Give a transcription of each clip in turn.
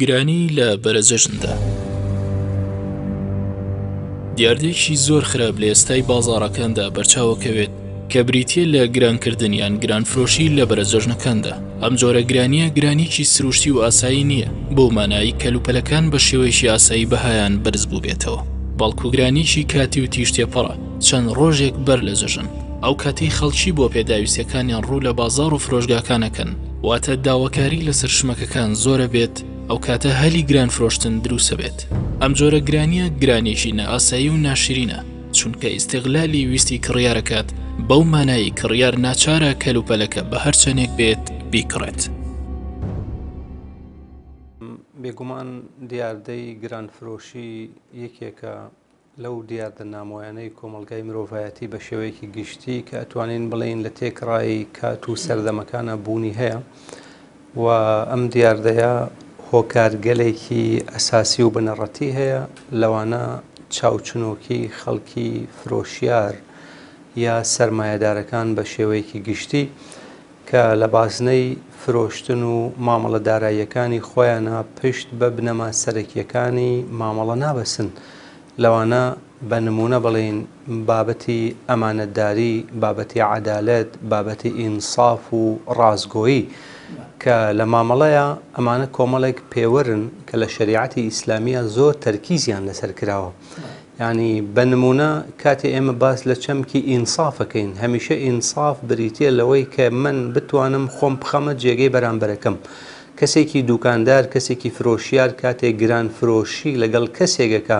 گرانی لە بەرەجەشندا دیاردێکی زۆر خراپ لە ئێستای بازارەکاندا بەرچاوەکەوێت کە بریتە لە گرانکردنیان گرانفرۆشی لە بەرەجەژنەکاندا ئەم جۆرە گرانیە گرانیکی سروشتی و ئاسایی نییە بۆ مانایی کەلوپەلەکان بە شێوەیەشی ئاسایی بەهایان بەرز بوو بێتەوە بەڵکوگرانیشی کاتی و تیشتێپەڕە چەند ڕۆژێک بەر لە جەژن ئەو کاتی خەڵکی بۆ پێداویستەکانیان ڕوو لە بازار و فرۆژگاکانەکەن واتە داواکاری لەسەر شمەکەکان زۆرە بێت ئەو کاتە هەلی گرانفرۆشتن دروسە بێت ئەم جۆرە گرانیە گرانێکی نەئاسایی و ناشرینە چونکە ئیسیغلالی ویستی کڕیارەکات بەو مانایی کڕیار ناچارە کەلوپەلەکە بە هەرچەنێک بێت بیکڕێت. بێگومان دیاردەی گرانفرۆشی یەکێکە لەو دیاردە نامۆیانەی کۆمەلگای مرۆڤایەتی بە شێوەیەکی گشتی کە ئەتوانین بڵین لە تێکڕایی کات و سەردەمەکانە بوونی هەیە و ئەم دیاردەیە هۆکارگەلێکی ئەساسی و بنەڕەتی هەیە لەوانە چاوچنۆکی خەڵکی فرۆشیار یا سرمایهدارەکان بە شێوەیەکی گشتی کە لە بازنەی فرۆشتن و مامەڵە داراییەکانی خۆیانە پشت بە بنەما سەرەکیەکانی مامەڵە نابەسن لەوانە بە نمونە بڵین بابەتی ئەمانەتداری بابەتی عەدالەت بابەتی ئینساف و ڕازگۆیی. کە لە مامەڵەیە ئەمانە کۆمەڵێک پێوەرن کە لە شریعەتی ئیسلامیە زۆر تەرکیزیان لەسەر کراوە. ینی بەنمونە کاتی ئێمە باس لە چەمکی ئینسافەکەین هەمیشە ئینساف بریتە لەوەی کە من بتوانم خۆم بخەمە جێگەی بەرامبەرەکەم. کەسێکی دوکاندار کەسێکی فرۆشیار کاتێک گران فرۆشی لەگەڵ کەسێکەکە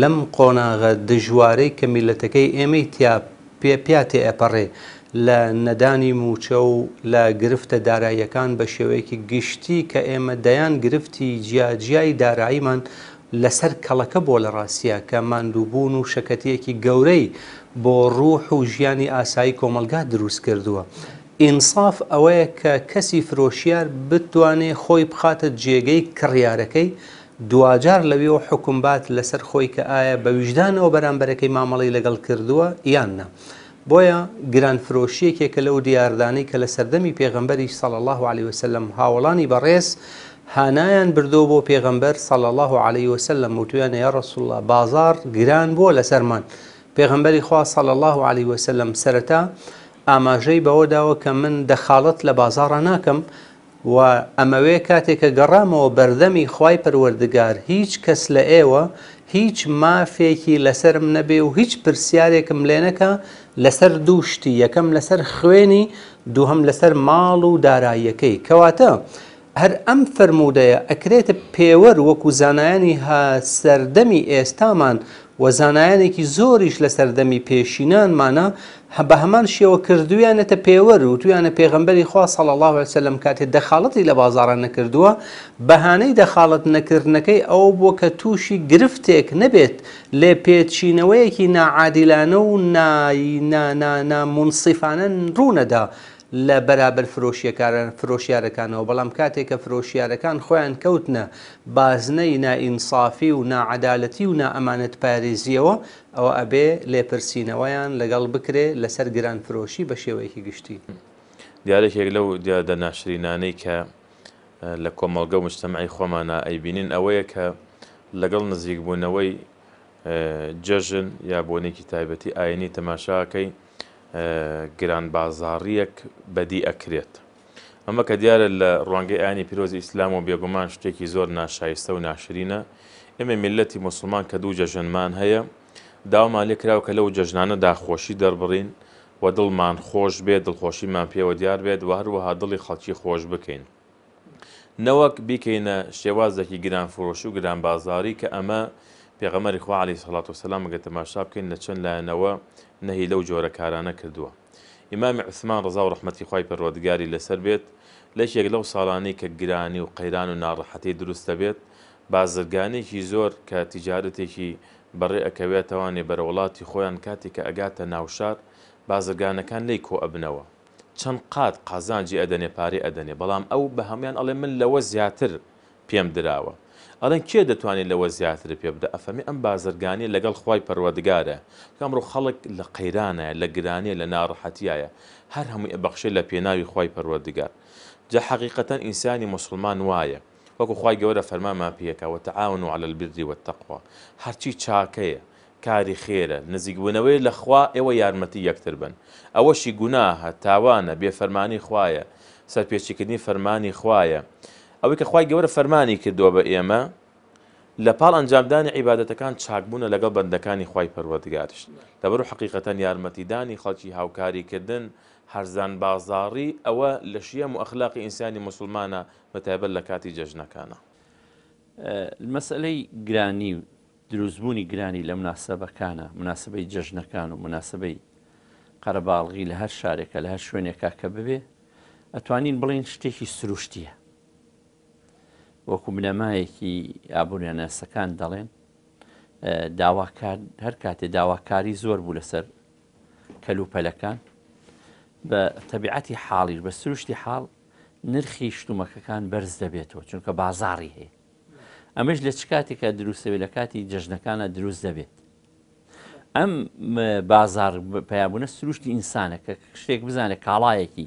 لەم قۆناغە دژوارەی کەمیلەتەکەی ئێمەی تیا پێ پیاتێ ئەپەڕێ لە نەدانی موچە و لە گرفتە داراییەکان بە شێوەیەکی گشتی کە ئێمە دەیان گرفتی جیاجیای داراییمان لەسەر کەڵەکە بۆ لە ڕاستە کە ماندووبوون و شەکەتیەکی گەورەی بۆ ڕوح و ژیانی ئاسایی کۆمەلگا دروست کردووە. ئینصاف ئەوەیە کە کەسی فرۆشیار بتوانێ خۆی بخاتە جێگەی کڕیارەکەی دوجار لەوێەوە حکومبات لەسەر خۆی کە ئایا بە ویژدانەوە بەرامبەرەکەی مامەڵی لەگەڵ کردووە یاننا. بۆیە گرانفرۆشیەکێکە لەو دیاردانەی کە لە سەردەمی پێغمبەری سەڵ الله عليه وسلم هاوڵانی بەڕێز هانایان بردو بۆ پێغمبەر سەڵ الله عليه وسلم وتویان یا ڕسوڵە بازار گران بووە لە سەرمان پێغمبەری خوا سەڵ الله عليه وسلم سەرەتا ئاماژەی بەوە داوە کە من دەخاڵت لە بازارە ناکەم و ئەمەوێ کاتێکە گەڕامەوە بەردەمی خی پەروەردگار هیچ کەس لە ئێوە هیچ مافێکی لەسرم نەبێ و هیچ پرسیارێکم لێنەکە لەسەر دووشتی یەکەم لەسەر خوێنی دووهم لەسەر ماڵ و داراییەکەی کەواتە هەر ئەم فرموودەیە ئەکرێتە پێوەر وەکو زانایانی سەردەمی ئێستامان وەزانایانێکی زۆریش لە سەردەمی پێشینانمانە بە هەمان شێوە کردویانەتە پێوەەر و تویانە پێغمبەری خوا سەڵ الله وسلم کاتێ دەخالەتی لە بازارە نەکردووە بەهانەی دەخالت نەکردنەکەی ئەو بۆ کە تووشی گرفتێک نەبێت لێ پێچینەوەیەکی ناعادیلانە و نامونسیفانە ڕوونەدا لە بەرابەر فرۆشیەکارن فرۆشیارەکانەوە بەڵام کاتێککە فرۆشیارەکان خۆیان کەوتنە بازنەی نائینسافی و نعادالەتی و نائەمانەت پارێزیەوە ئەوە ئەبێ لێپرسینەوەیان لەگەڵ بکرێ لەسەر گران فرۆشی بە شێوەیەکی گشتی دیارێکێک لەو دیادە ناشرینانەی کە لە کۆمەڵگە و مشتمعی خۆمانە ئەیبینین ئەوەیە کە لەگەڵ نزیکبوونەوەی جەژن یا بۆنێکی تایبەتی ئاینی تەماشاکەی گرانبازاڕیەک بەدی ئەکرێت. ئەمە کە دیارە لە ڕوانگەی ئانی پیرۆزی ئیسلام و بێگومان شتێکی زۆر ناشایستە و ناشرینە ئێمە میلەتی مسلمان کە دوو جەژنمان هەیە داوامان لێ کراوە کە لەو جەژنانە داخۆشی دەربڕین و دڵمان خۆش بێت دڵخۆشیمان پێوە دیار بێت و هەروەها دڵی خەڵکی خۆش بکەین. نەوەک بیکەینە شێوازەکی گرانفرۆشی و گران بازاری کە ئەمە پێغەمەری خۆ علی سەڵات و سەسلام گە تەماشا بکەین لە چەند لایەنەوە نەهی لەو جۆرە کارانە کردووە ئیمامی عسمان ڕزا و ڕحمەتی خی پەروەردگاری لەسەر بێت لەشێک لەو ساڵانەی کە گرانی و قەیران و ناڕەحەتی دروستە بێت بازرگانێکی زۆر کە تیجارەتێکی بەڕێ ئەکەوێتەوانێ بەرە وڵاتی خۆیان کاتێک کە ئەگاتە ناوشار بازرگانەکان لی کۆ ئەبنەوە چەند قات قازانجی ئەدەنێ پارێ ئەدەنێ بەڵام ئەو بە هەمیان ئەڵێ من لەوە زیاتر پێم دراوە ئەڵەن کێ دەتوانێت لەوە زیاتر پێ بدە ئەفەمی ئەم بازرگانی لەگەڵ خی پەروەدگارە کامڕۆ خەڵک لە قەیرانە لە گرانیە لە ناڕەحەتیایە هەر هەمووی بەخشێ لە پێناوی خی پەروەدگار جا حقیقەتەن ئینسانی مسلمان وایە وەکو خی گەورە فەرمامان پێکەوە تەعاون و على البری وتەقوا هەرچی چاکەیە کاری خێرە نزیکبوونەوەی لە خوا ئێوە یارمەتی یەکتر بن ئەوەشی گوناهە تاوانە بێفەرمانی خوایە سەرپێچیکردنی فەرمانی خوایە ئەوەی کە خی گەورە فەرمانی کردووە بە ئێمە لە پاڵ ئەنجامدانی عیباەتەکان چاکبوونە لەگەڵ بەندەکانی خی پەروەگاتشت دەبەر و حقیقەتەن یارمەتیدانی خەڵکی هاوکاریکردن هەرزان بازاڕی ئەوە لە شیە و ئەخلاقی ئینسانی مسلمانە بەتایبەت لە کاتی جەژنەکانە مەسلەی گرانی و دروستبوونی گرانی لە مناسبەکانە مناسبەی جەژنەکان و مناسبەی قەرەباڵغی لە هەر شارێکە لە هەر شوێنێکا کە ببێ ئەتوانین بڵین شتێکی سروشتیە وەکو منەمایەکی ئابوونەسەکان دەڵێن هەر کاتێ داواکاری زۆر بوو لەسەر کەلوپەلەکان بە تەبیعەتی حاڵیش بە سروشتی حاڵ نرخی شتومەکەکان بەرز دەبێتەوە چونکە بازاری هەیە ئەمەش لە چ کاتێکە دروستەوێ لە کاتی جژنەکانە دروست دەبێت ئەم بازار پیابوونە سروشتی ئینسانە کە شتێک بزانێت کاڵایەکی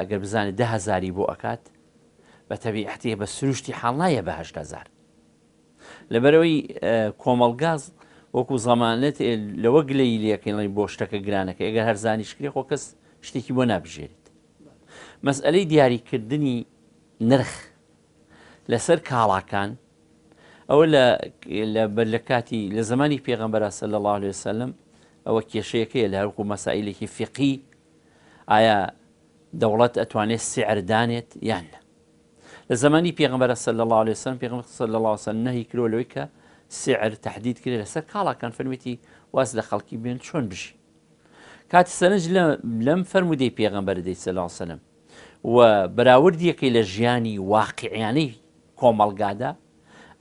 ئەگەر بزانێت ده هزاری بۆ ئەکات بە تەبیعەتی بە سروشتی حاڵایە بە هزار لەبەرەوەی کۆمەلگاز وەکو زەمانێت لەوە گلەی لەکەڵی بۆ شتەکە گرانەکە ئەگەر هەرزانانیشکری خۆ کەس شتێکی بۆ نابژێریت مەسئلەی دیاریکردنی نرخ لەسەر کاڵاکان ئەوە لە کاتی لە زمانی پێغمبەر سە لە الله لێ سەلم ئەوە کێشەیەەکەی لە هەرکو مەسائلێکی فقی ئایا دەوڵەت ئەتوانێت سعردانێت یان نە الزماني زمانی صلى الله عليه وسلم پێغمبر صلى الله عليه وسلم نهی سعر تحديد کە سعر كالا كان فرميتي واسد خلقي بين شون بشي بێن چۆن لم فرمو دي لەم دي صلى الله عليه وسلم و بەراوردیەکەی واقع يعني كوم القادة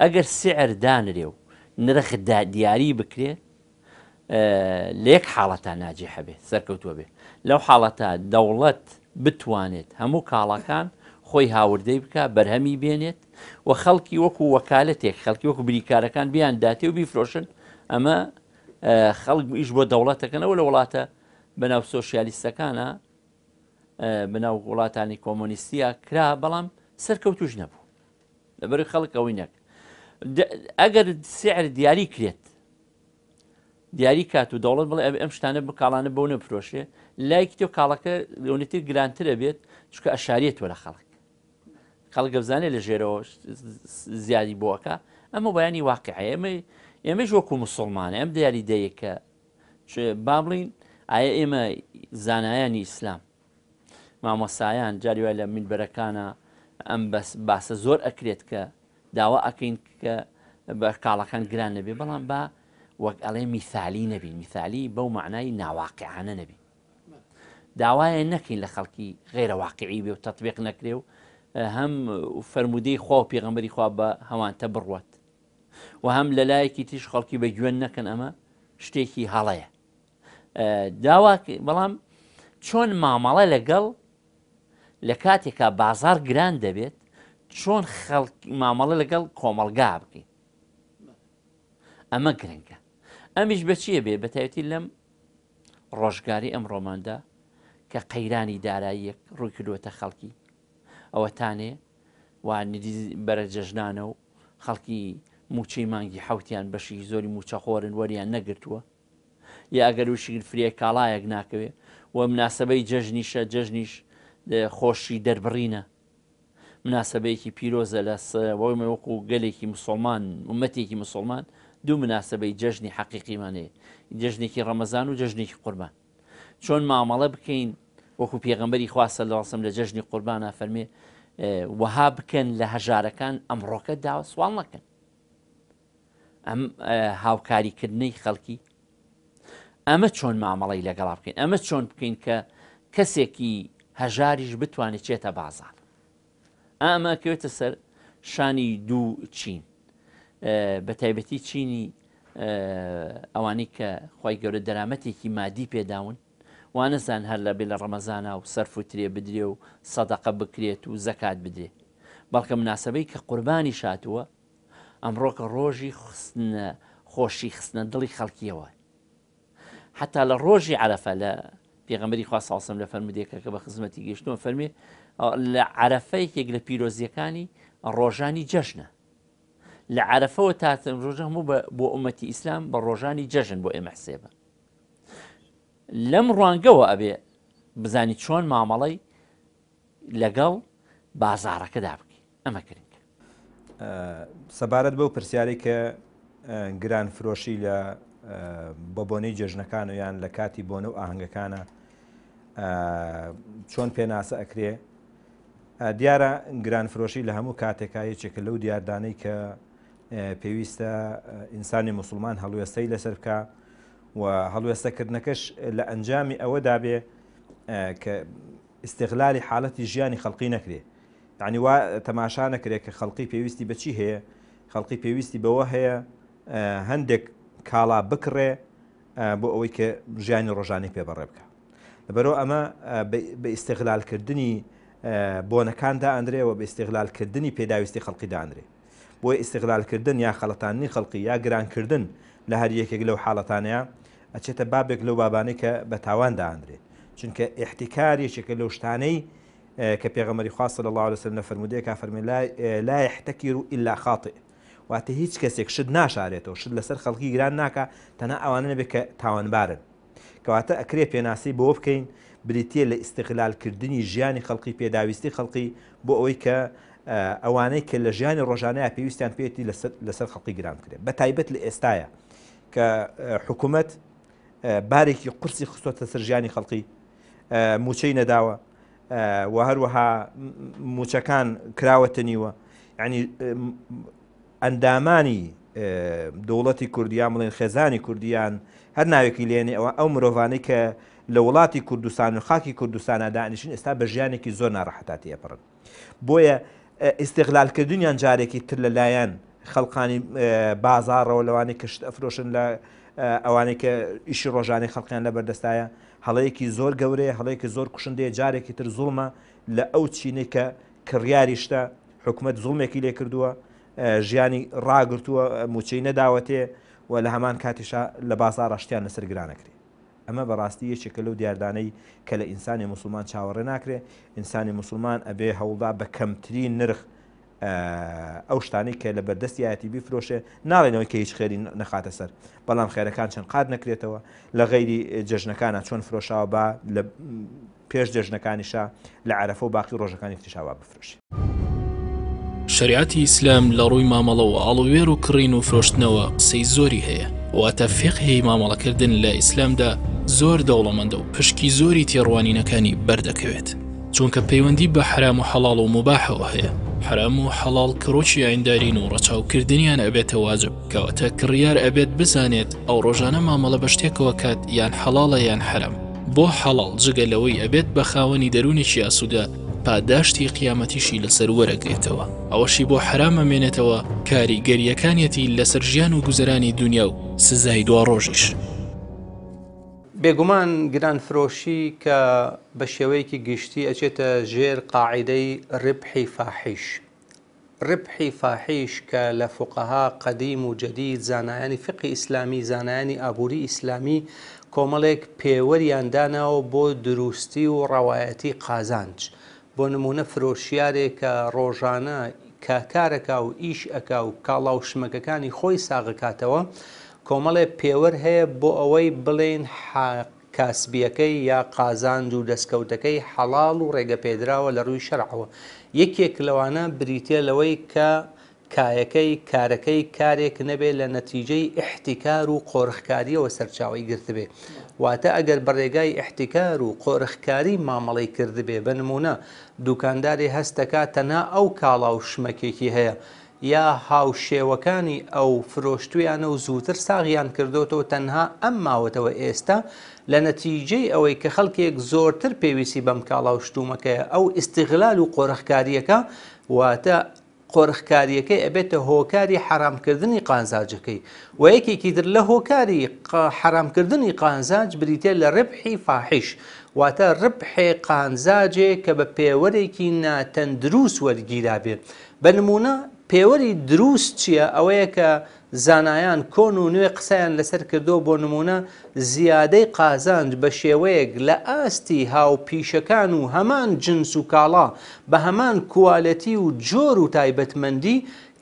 اگر سعر دان ريو نرخ دیاری بکرێت اه، ليك حالتا ناجحة به هەبێ به لو حالتا دولت دەوڵەت همو كالا كان خۆی هاوردەی بکە بەرهەمی بێنێت و خەڵکی وەکو وەکالەتێک خەڵکی وەکو بریکارەکان بیان داتێ و بیفرۆشن ئەمە خەڵک ئیش بۆ دەوڵەتەکەنەوە لە وڵاتە بەناو سۆسیالیستەکانە بناو وڵاتانی کۆمۆنیستیا کرا بەڵام سەرکەوتوش نەبوو لەبەر خەڵک ئەوی نەک ئەگەر سعر دیاری کرێت دیاری کات و دەوڵەت بڵێ ئەم شتانە بکاڵانە بەو نەفرۆشێ لایکی تۆ کاڵەکە لەونەتی گرانترە بێت چکە ئەشارێت وەرە خەڵک خەڵک گەبزانێت لە ژێرەوە زیادی بووەکە ئەمە بەیانی واقعی ئێمە ئێمەش وەکو مسلمانە ئەم دیاری دەیەکە با بڵین ئایا ئێمە زانایانی ئیسلام مامۆسایان جاریوای لە میلبەرەکانە ئەم باسە زۆر ئەکرێت کە داوا ئەکەین کە بە کاڵەکان گران نەبێ بەڵام با وەک ئەڵێ میثالی نەبی میثالی بەو معنای ناواقعانە نەبی داوایە نەکەین لە خەڵکی غێرە واقعی بێ و تەطبیق نەکرێ و هەم فەرمودەی خوا و پێغەمبەری خوا بە هەوانتە بڕوات و هەم لە لایەکی تیش خەڵکی بە گوێن نەکەن ئەمە شتێکی هەڵەیە داوا بەڵام چۆن مامەڵە لەگەڵ لە کاتێکا بازار گران دەبێت چۆن مامەڵە لەگەڵ کۆمەلگا بکەین ئەمە گرنگە ئەمیش بەچیە بێ بەتایەتی لەم ڕۆژگاری ئەم ڕۆماندا کە قەیرانی داراییەک ڕووی کردوەتە خەڵکی ئەوەتانێ و بەرە جەژنانە و خەڵکی موچەی مانگی حوتیان بەشی زۆری موچەخۆرن وەریان نەگرتووە یا ئەگەر وشیگر فرە کاڵایەک ناکەوێ و مناسبەی جەژنیشە جەژنیش خۆشی دەربڕینە مناسبەیەکی پیرۆزە لە وەمە وەکو گەلێکی مسلمان ومەتێکی مسلمان دوو مناسبەی جەژنی حەقیقیمانەیە جەژنێکی ڕەمەزان و جەژنێکی قوربان چۆن مامەڵە بکەین وەکو پێغمبەری خواستە لەڵسم لە جەژنی قوربانە فەرمێ وەها بکەن لە هەژارەکان ئەمڕۆکە داوە سوال نەکەن ئەم هاوکاریکردنەی خەڵکی ئەمە چۆن مامەڵی لەگەڵا بکەین ئەمە چۆن بکەین کە کەسێکی هەژاریش بتوانێت چێتە بازار ئامە کەوێتە سەر شانی دوو چین بە تایبەتی چینی ئەوانەی کە خی گەورە دەرامەتێکی مادی پێداون وانەزان هەر لە بێ لە ڕەمەزانە و سەرفوترێ بدرێ و سەدەقە بکرێت و زەکات بدرێ بەڵکە مناسبەی کە قوربانی شاتووە ئەمڕۆکە ڕۆژی خستنە خۆشی خستنە دڵی خەڵکیەوە حتا لە ڕۆژی عرەفە لە پێغمبەری خواسەڵسم لە فەرمودێکە کە بە خزمەتی گەشتوە فەرمێ لە عرەفەیەکێک لە پیرۆزیەکانی ڕۆژانی جەژنە لە عرەفەوە تاتم ڕۆژە هەموو بۆ ئومەتی ئیسلام بە ڕۆژانی جەژن بۆ ئێمە حسێبە لەم ڕوانگەوە ئەبێ بزانی چۆن مامەڵی لەگەڵ بازارەکەدا بکە ئەمە کرد سەبارەت بەو پرسیاری کە گران فرۆشی لە بە بۆنەی جێژنەکان و یان لە کاتی بۆنە و ئاهنگەکانە چۆن پێناسە ئەکرێ دیارە گرانفرۆشی لە هەموو کاتێکایەکێکە لەو دیاردانەی کە پێویستە ئینسانی مسلمان هەڵوێستەی لەسەر بکە و هەڵوێستەکردنەکەش لە ئەنجامی ئەوە دابێ کە استیغلالی حالەتی ژیانی خەڵقی نەکرێ یعنی وا تەماشا نەکرێت کە خەڵقی پێویستی بەچی هەیە خەڵقی پێویستی بەوە هەیە هەندێک کاڵا بکڕێ بۆ ئەوەی کە ژیانی ڕۆژانی پێبڕێ بکە لەبەرەوە ئەمە بە ئیسیغلالکردنی بۆنەکاندا ئەندرێەوە بە ئیسیغلالکردنی پێداویستی خەڵقیدانرێ بۆی ئیسیغلالکردن یا خەڵەتانی خەڵقی یا گرانکردن لە هەر یەکێک لەو حاڵەتانەیە ئەچێتە بابێک لەو بابانەی کە بە تاوان داندرێت چونکە احتیکاریشێکە لەو شتانەی کە پێغەمەری خواستە لە الله لەسەر نەفرمودەیە کا فەرمی لا یحتەکیر و ئللا خاطئ واتە هیچ کەسێک شت ناشارێتەوە شت لەسەر خەڵکی گران ناکە تەنە ئەوانە نەبێت کە تاوانبارن کەواتە ئەکرێ پێناسی بۆ بکەین بریتە لە استقلالکردنی ژیانی خەڵکی پێداویستی خەڵکی بۆ ئەوەی کە ئەوانەی کە لە ژیانی ڕۆژانەیە پێویستیان پێێتی لەسەر خەڵکی گران کرێت بە تایبەت لە ئێستاە کە حکوومەت بارێکی قرسی خستۆتە سرژیانی خەڵقی موچەی نەداوە و هەروەها موچەکان کراوەتە نیوە ینی ئەندامانی دەوڵەتی کوردیان بڵێن خێزانی کوردیان هەر ناوێکی لێنێ ئەوە ئەو مرۆڤانی کە لە وڵاتی کوردستان و خاکی کوردستانە دانیشن ئێستا بە ژیانێکی زۆر ناڕەحەتاتی ئەپڕن بۆیە ئیسیقلالکردنیان جارێکی تر لەلایەن خەڵقانی بازارەوە لەوانی کەشت ئەفرۆشن لە ئەوانەی کە ئیشی ڕۆژانی خەڵقیان لە بەردەستایە هەڵەیەکی زۆر گەورەیە هەڵەیەکە زۆر کوشندەیە جارێکی تر زوڵمە لە ئەو چینەی کە کڕیاریشتە حکوومەت زوڵمێکی لێ کردووە ژیانی ڕاگرتووە موچەی نەداوەتێ و لە هەمان کاتیشا لە بازار ڕشتیان لەسەرگرانەکرێ ئەمە بەڕاستی یەکێکە لەو دیاردانەی کە لە ئینسانی مسلمان چاوەڕێ ناکرێ ئینسانی مسلمان ئەبێ هەوڵدا بە کەمترین نرخ ئەو شتانی کە لە بەردەستیەتی بیفرۆشێ ناڵێنەوەی کە هیچ خێری نەخاتە سەر بەڵام خێرەکان چەند قات نەکرێتەوە لە غەیری جژنەکانە چۆن فرۆشاوە با لە پێش جژنەکانیشا لە عرفە و باقی ڕۆژەکانی فتیشاوا بفرۆشی. شریعتی ئیسلام لە ڕووی مامەڵەوە ئاڵوێر و کڕین و فرۆشتنەوە قسەی زۆری هەیە واتە فێقهی مامەڵەکردن لە ئیسلامدا زۆر دەوڵەمەندە و پشکی زۆری تێڕوانینەکانی بەردەکەوێت چونکە پەیوەندی بە حرام و حەڵاڵ و مباحەوە هەیە حرام و حەڵال کڕۆکی ئایندارین و ڕەچاوکردنیان ئەبێتە واجب کەواتە کڕیار ئەبێت بزانێت ئەو ڕۆژانە مامەڵە بە شتێکەوە کات یان حەڵاڵە یان حرەم بۆ حەڵال جگە لەوەی ئەبێت بە خاوەنی دەرونێکی ئاسوودە پاداشتی قیامەتیشی لەسەر وەرەگرێتەوە ئەوەشی بۆ حرامە مێنێتەوە کاری گەریەکانیەتی لەسەر ژیان و گوزەرانی دنیا و سزای دوا ڕۆژیش. بێگومان گرانفرۆشی کە بە شێوەیەکی گشتی ئەچێتە ژێر قاعدەی ڕبحی فاحیش. ڕبحی فاحیش کە لە فقەها قەدیم و جدید زانایانی فقی ئیسلامی زانایانی ئابووری ئیسلامی کۆمەڵێک پێوەریانداناوە بۆ دروستی و ڕەوایەتی قازانج بۆ نمونە فرۆشیارێک کە ڕۆژانە کاکارەکە و ئیش ئەکا و کاڵاو شمەکەەکانی خۆی ساغکاتەوە کۆمەڵێ پێوەەر هەیە بۆ ئەوەی بڵێن کاسبیەکەی یا قازاند و دەستکەوتەکەی حەڵال و ڕێگە پێدراوە لە ڕووی شەرعەوە یەکێک لەوانە بریتە لەوەی کە کایەکەی کارەکەی کارێک نەبێ لە نەتیجەی احتیکار و قۆرخکاریەوە سەرچاوی گرتبێ واتە ئەگەر بەڕێگای احتیکار و قۆرخکاری مامەڵی کردبێ بنممونە دوکانداری هەستەکە تەنا ئەو کاڵا و شمەکێکی هەیە یا هاوشێوەکانی ئەو فرۆشتویانە و زووتر ساغیان کردوتەوە تەنها ئەم ماوەتەوە ئێستا لە نەتیجەی ئەوەی کە خەڵکێک زۆرتر پێویستی بەم کاڵا و شتومەکەیە ئەو استیغلال و قۆرەخکاریەکە واتە قۆرخکاریەکەی ئەبێتە هۆکاری حرامکردنی قانزاجەکەی و یەکێکی در لە هۆکاری حرامکردنی قانزاج بریتە لە ڕبحی فاحش واتە ڕبحێ قانزاجێ کە بە پێوەرێکی ناتەندروست وەرگیرا بێت بە نمونە پێوەری دروست چییە ئەوەیە کە زانایان کۆن و نوێ قسەیان لەسەر کردو بۆ نمونە زیادەی قازانج بە شێوەیەک لە ئاستی هاوپیشەکان و هەمان جنس و کاڵا بە هەمان کوالەتی و جۆر و تایبەتمەندی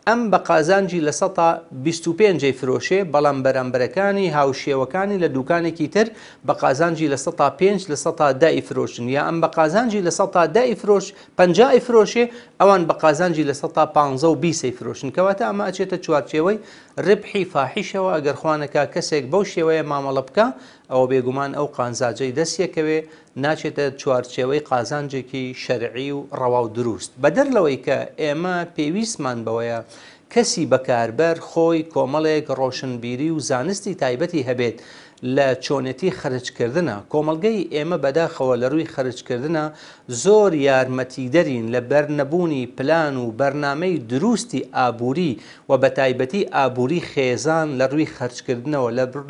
ئەم بە قازانجی لە 125 فرۆشێ بەڵام بەرەمبەرەکانی هاوشێوەکانی لە دوکانێکی تر بە قازانجی لە 5 لە 10 فرۆشن یا ئەم بە قازانجی لە 10 فرۆش 50 فرۆشێ ئەوان بە قازانجی لە 1520 فرۆشن کەواتە ئەمە ئەچێتە چوارچێوەی ڕبحی فاحیشەوە ئەگەر خوانەکە کەسێک بەو شێوەیە مامەڵە بکە ئەوە بێگومان ئەو قانزاجەی دەستیەکەوێ ناچێتە چوارچێوەی قازانجێکی شەرعی و ڕەوا و دروست بەدەر لەوەی کە ئێمە پێویستمان بەوەیە کەسی بەکاربەر خۆی کۆمەڵێک ڕۆشنبیری و زانستی تایبەتی هەبێت لە چۆنێتی خرجکردنە کۆمەلگەی ئێمە بەداخەوە لە ڕووی خرجکردنە زۆر یارمەتیدەرین لە بەرنەبوونی پلان و بەرنمەی دروستی ئابووری و بە تایبەتی ئابووری خێزان لە ڕووی خرجکردنەوە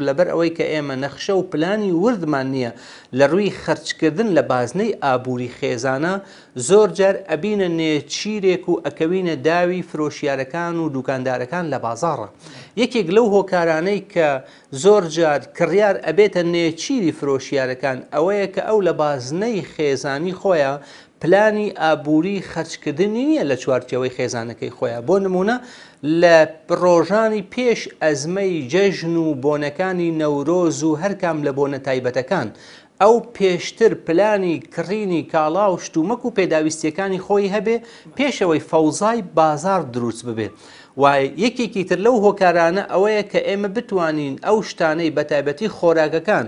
لەبەر ئەوەی کە ئێمە نەخشە و پلانی وردمان نییە لە ڕووی خرجکردن لە بازنەی ئابووری خێزانە زۆر جار ئەبینە نێچیرێک و ئەکەوینە داوی فرۆشیارەکان و و دوکاندارەکان لە بازارڕە یەکێک لەو هۆکارانەی کە زۆر جار کڕیار ئەبێتە نێچیری فرۆشیارەکان ئەوەیە کە ئەو لە بازنەی خێزانی خۆیان پلانی ئابووری خەرچکردنی نییە لە چوارچەوەی خێزانەکەی خۆیان بۆ نمونە لە ڕۆژانی پێش ئەزمەی جەژن و بۆنەکانی نەورۆز و هەرکام لە بۆنە تایبەتەکان ئەو پێشتر پلانی کڕینی کاڵا و شتومەک و پێداویستیەکانی خۆی هەبێ پێشەوەی فەوزای بازار دروست ببێت وای یەکێکی تر لەو هۆکارانە ئەوەیە کە ئێمە بتوانین ئەو شتانەی بەتایبەتی خۆراگەکان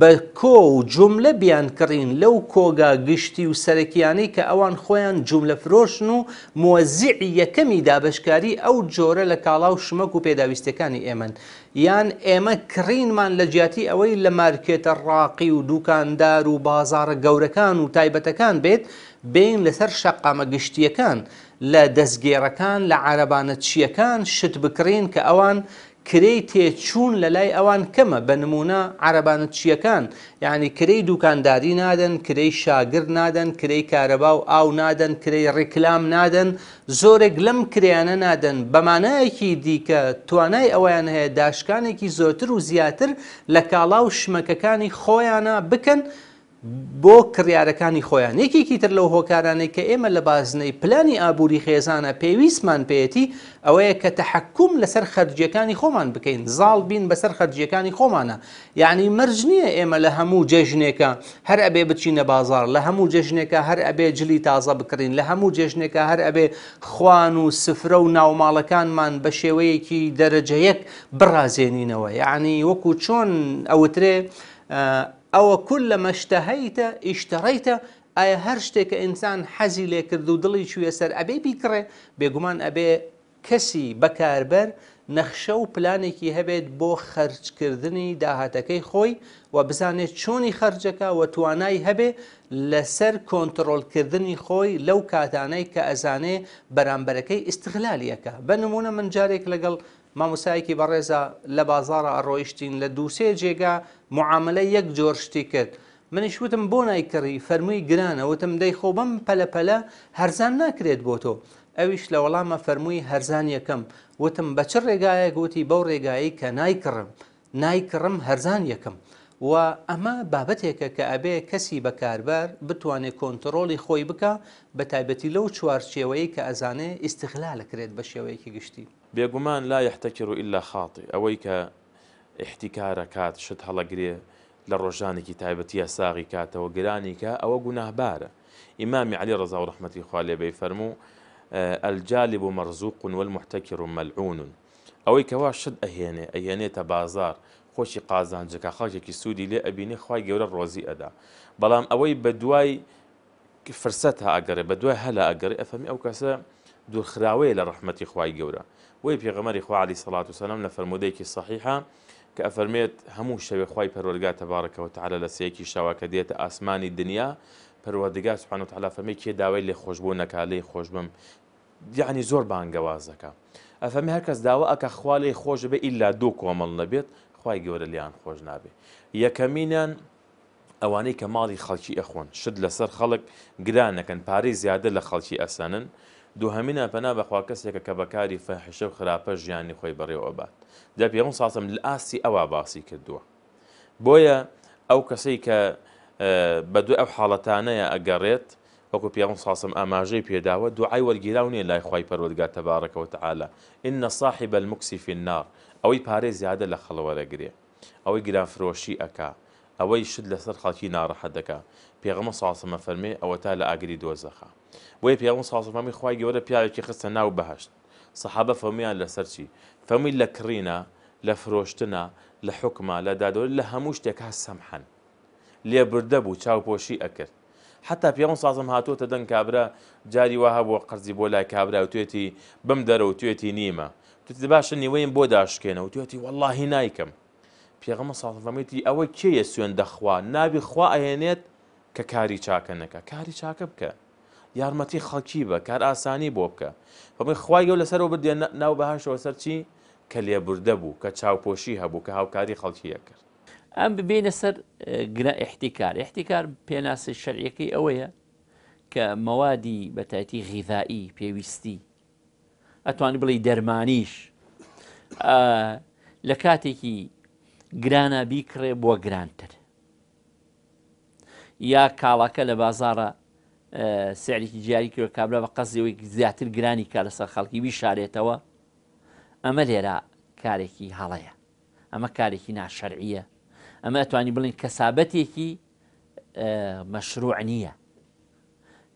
بە کۆ و جملە بیان کڕین لەو کۆگا گشتی و سەرکیانەی کە ئەوان خۆیان جملە فرۆشن و مۆزیعی یەکەمی دابشکاری ئەو جۆرە لە کاڵاو شمەک و پێداویستەکانی ئێمن یان ئێمە کڕینمان لە جیاتی ئەوەی لە مارکێتە ڕاقی و دوکاندار و بازارە گەورەکان و تایبەتەکان بێت بین لەسەر شەقامە گشتیەکان. لە دەستگێڕەکان لە عربانە چیەکان شت بکڕین کە ئەوان کرەی تێچوون لە لای ئەوان کەمە بە نمونە عربانە چیەکان یعنی کرەی دوکانداری نادەن کرەی شاگرد نادەن کرەی کارەبا و ئاو نادەن کرەی ڕێکلام نادەن زۆرێک لەم کریانە نادەن بەمانایەکی دیکە توانای ئەویان هەیە داشکانێکی زۆتر و زیاتر لە کاڵا و شمەکەکانی خۆیانە بکەن و بۆ کڕیارەکانی خۆیان یەکێکی تر لەو هۆکارانەی کە ئێمە لە بازنەی پلانی ئابووری خێزانە پێویستمان پێێتی ئەوەیە کە تەحکم لەسەر خەرجیەکانی خۆمان بکەین زاڵ بین بەسەر خەرجیەکانی خۆمانە یعنی مرج نییە ئێمە لە هەموو جێژنێکە هەر ئەبێ بچینە بازار لە هەموو جێژنێکە هەر ئەبێ جلی تازە بکڕین لە هەموو جێژنێکە هەر ئەبێ خوان و سفرە و ناوماڵەکانمان بە شێوەیەکی دەرەجەیەک بڕازێنینەوە یعنی وەکو چۆن ئەوترێ ئەوە کول لە مەشتەهیتە ئیشتەڕیتە ئایا هەر شتێک کە ئینسان حەزی لێ کرد و دڵی چویە سەر ئەبێ بیکڕێ بێگومان ئەبێ کەسی بەکاربەر نەخشە و پلانێکی هەبێت بۆ خەرچکردنی داهاتەکەی خۆی و بزانێت چۆنی خەرجەکە و توانای هەبێ لەسەر کۆنتترۆلکردنی خۆی لەو کاتانەی کە ئەزانێ بەرامبەرەکەی ئیسغلالیەکە بە نمونە من جارێک لەگەڵ مامۆسایەکی بەڕێزە لە بازارە ئەڕۆیشتین لە دووسێ جێگا معاملە یەک جۆر شتی کرد. منیش وتم بۆ نایکڕی فەرمووی گرانە وتم دەی خۆ بەم پەلەپەلە هەرزان ناکرێت بۆ تۆ. ئەویش لە وەڵامە فەرمووی هەرزان یەکەم وتم بە چ ڕێگایە گوتی بەو ڕێگایی کە نایکڕم نایکڕم هەرزان یەکەم. و ئەمە بابەتێکە کە ئەبێ کەسی بەکاربەر بتوانێت کۆنتترۆلی خۆی بکە بە تایبەتی لەو چوارچێوەیە کە ئەزانێ ئیسیخلا لەکرێت بە شێوەیەکی گشتی. بيجمان لا يحتكر إلا خاطئ أويك ئەوەی کە احتیکارە کات شت هەڵەگرێ لە ڕۆژانێکی تایبەتی ساغی کاتەوە گرانی کە ئەوە گوناهبارە ئیمامی علی ڕزا و ڕحمەتی خوالێ بەی فەرموو ئەلجالب آه، و مەرزوق والمحتەکر و مەلعون ئەوەی کەوا شت ئەهێنێ ئەهێنێتە بازار خۆشی قازانجەکە خاکێکی سوودی لێ ئەبینێ خی گەورە ڕۆزی ئەدا بەڵام ئەوەی بە دوای فرسەت هاگەرێ بە دوای هەلا ئەگەری ئەفەمی ئەو کەسە دوورخراوەیە وی پێغەمەری خوعالی سەڵات و سەلام لە فرەرمودەیەکی صحیحا کە ئەفەرمێت هەموو شەوێ خی پەرۆلگاتە بارەکەەوە تعاە لە سەیەکی شاواکە دێتە ئاسمانی دنیا پەروەدەگا سوحان و تعالا فەرمی کێ داوای لێ خۆشببوو نەکالەی خۆشبم دیعنی زۆر بانگەوازەکە ئەفەمی هەرکەس داوا ئەکە خوا لێ خۆش بێ ئیلا دوو کۆمەڵ نەبێت خی گەورە لیان خۆش نابێ یەکەمینیان ئەوانەی کە ماڵی خەڵکی ئەخۆن شت لەسەر خەڵک گرانەکەن پارەی زیادە لە خەڵکی ئەسەنن دووهمین پەنا بەخوا کەسێکە کە بەکاری فەحشە و خراپە ژیانی خۆی بەڕێوەبات دە پێ ساسم لە ئاسی ئەوە باسی کردووە بۆیە ئەو کەسەی کە بە دوو ئەو حاڵەتانەیە ئەگەڕێت وەکو پێ ساسم ئاماژەی پێداوە دوعای وەرگیراو نیە لای خی پەرۆگات تەبارەکەەوە تعاالە ئینە صاحی بە مکسیفی نار ئەوەی پارێ زیادە لە خەڵەوەرەگرێ ئەوەی گرافرۆشی ئەکا ئەوەی شت لەسەر خەڵکی ناڕەحەت دەکات پێغمە ساسمە فەرمێ ئەوە تا لە ئاگری دۆزەخە بۆیە پیاوە ساسەفەمی خخوای گەورە پیاوێکی خستە ناو بەهشت سەحابە فەمیان لەسەرچی فەمی لە کڕینە لە فرۆشتنە لە حکمە لە دادۆر لە هەموو شتێک ها سەمحەن لێبردە بوو چاوپۆشی ئەکرد حتا پیاوە سازم هاتوۆتە دەنگ کابرا جاری وها بۆ قەرزی بۆ لای کابرا و توێتی بم دەرە و توێتی نیمە توتی باشە نیوەیم بۆ داشکێنە و توێتی واللهی نایکەم پێغمە سازمەمەتی ئەوە کێیە سوێن دەخوا نابی خوا ئەهێنێت کە کاری چاکە نەکە کاری چاکە بکە یارمەتی خەڵکی بە کار ئاسانی بۆ بکە بەمە خوای گەو لەسەرەوە بدێ ناو بەهاشەوە سەر چی کە لێبوردە بوو کە چاوپۆشی هەبوو کە هاوکاری خەڵکیە کرد ئەم ببینە سەر گرە احتیکار احتیکار پێناسی شەرعەکەی ئەوەیە کە مەوادی بەتایەتی غیڤایی پێویستی ئەتوانی بڵی دەرمانیش لە کاتێکی گرانە بیکڕێ بۆ گرانتر یا کاڵاکە لە بازارە سعریکی جیاری کرد کابرا بە قەزیەوەی زیاتر گرانی کار لەسەر خەڵکی وی شارێتەوە ئەمە لێرە کارێکی هەڵەیە ئەمە کارێکی ناشەرعیە ئەمە ئەتوانی بڵین کەسابەتێکی مەشروع نییە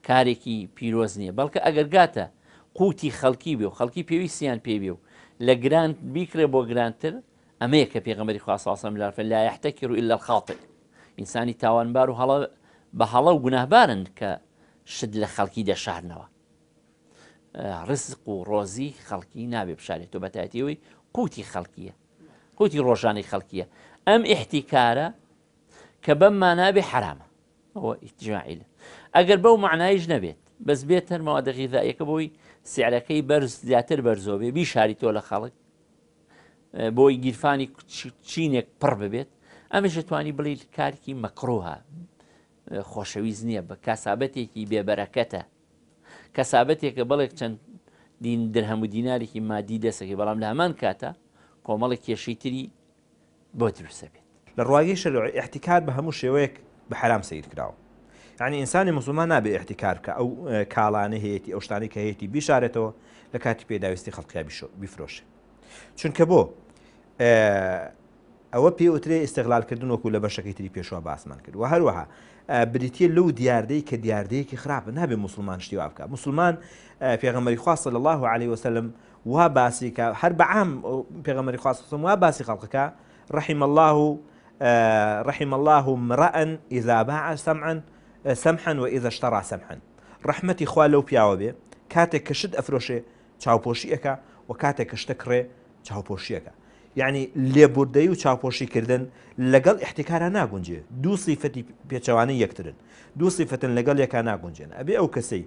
کارێکی پیرۆز نییە بەڵکە ئەگەرگاتە قوتی خەڵکی بێ و خەڵکی پێویستیان پێبێ و لە گران بیکرێ بۆ گرانتر ئەمەیە کە پێغمەری خواسەسەم لافە لا یحتەکی و ئللا خاڵتێک ئینسانی تاوانبار و هەڵە بە هەڵە و گوناهبارن کە شت لە خەڵکی دەشارنەوە ڕزق و ڕۆزی خەڵکی نابێ بشارێت و بەتایەتیەوەی قوتی خەڵکیە قوتی ڕۆژانەی خەڵکیە ئەم ئحتیکارە کە بەمما نابێ حرامە ئەوە ئیتجاعیل ئەگەر بەو معنایش نەبێت بەس بێت هەرمەوە دەغیدایەکە بۆی سیارەکەی بەرز زیاتر بەرزۆبێ بی شاری تۆ لە خەڵک بۆی گیرفانی چینێک پڕ ببێت ئەمەش توانی بڵیت کارکی مەکڕۆها خۆشەویست نییە بە کاسابەتێکی بێبەرەکەتە کەسابەتێکە بەڵێک چەند دین در هەموو دینارێکی مادی دەسەکەی بەڵام لە هەمان کاتە کۆمەڵی کێشەی تری بۆ دروسە بێت لە ڕواگەی شەر احتیکار بە هەموو شێوەیەک بە حرام سیر کراوە ینی ئینسانی مسلمان نابێ احتیکار کە ئەو کاڵانە هەیەی ئەو شتانی کە هەیەی بیشارێتەوە لە کاتی پێداویستی خەڵقیا بیفرۆشێ چونکە بۆ او پی او تری استقلال کردن و کل بەشەکەی تری پێشوە باسمان کرد و هر وحا بریتی هەروەها بریتە لەو دیاردەی که خراب نه به مسلمان شتی وابکە مسلمان پێغەمەری خواستە لە الله سلم و ها باسی که هر بعام کە هەر بەعام پێغەمەری و ها باسی که رحم الله رحم الله مرأن إذا باع سمعن سمحن و اذا اشترا سمحن رحمتی خواه لو لەو بی کاته کشد افروشه چاو پوشی اکا و کاتێک کە چاو پوشی اکا یعنی لێبوردەی و چاپۆشیکردن لەگەڵ احتیکارە ناگونجێ دوو سیفەتی پێچەوانی یەکترن دوو سیفتن لەگەڵ یەکە ناگونجێن ئەبێ ئەو کەسەی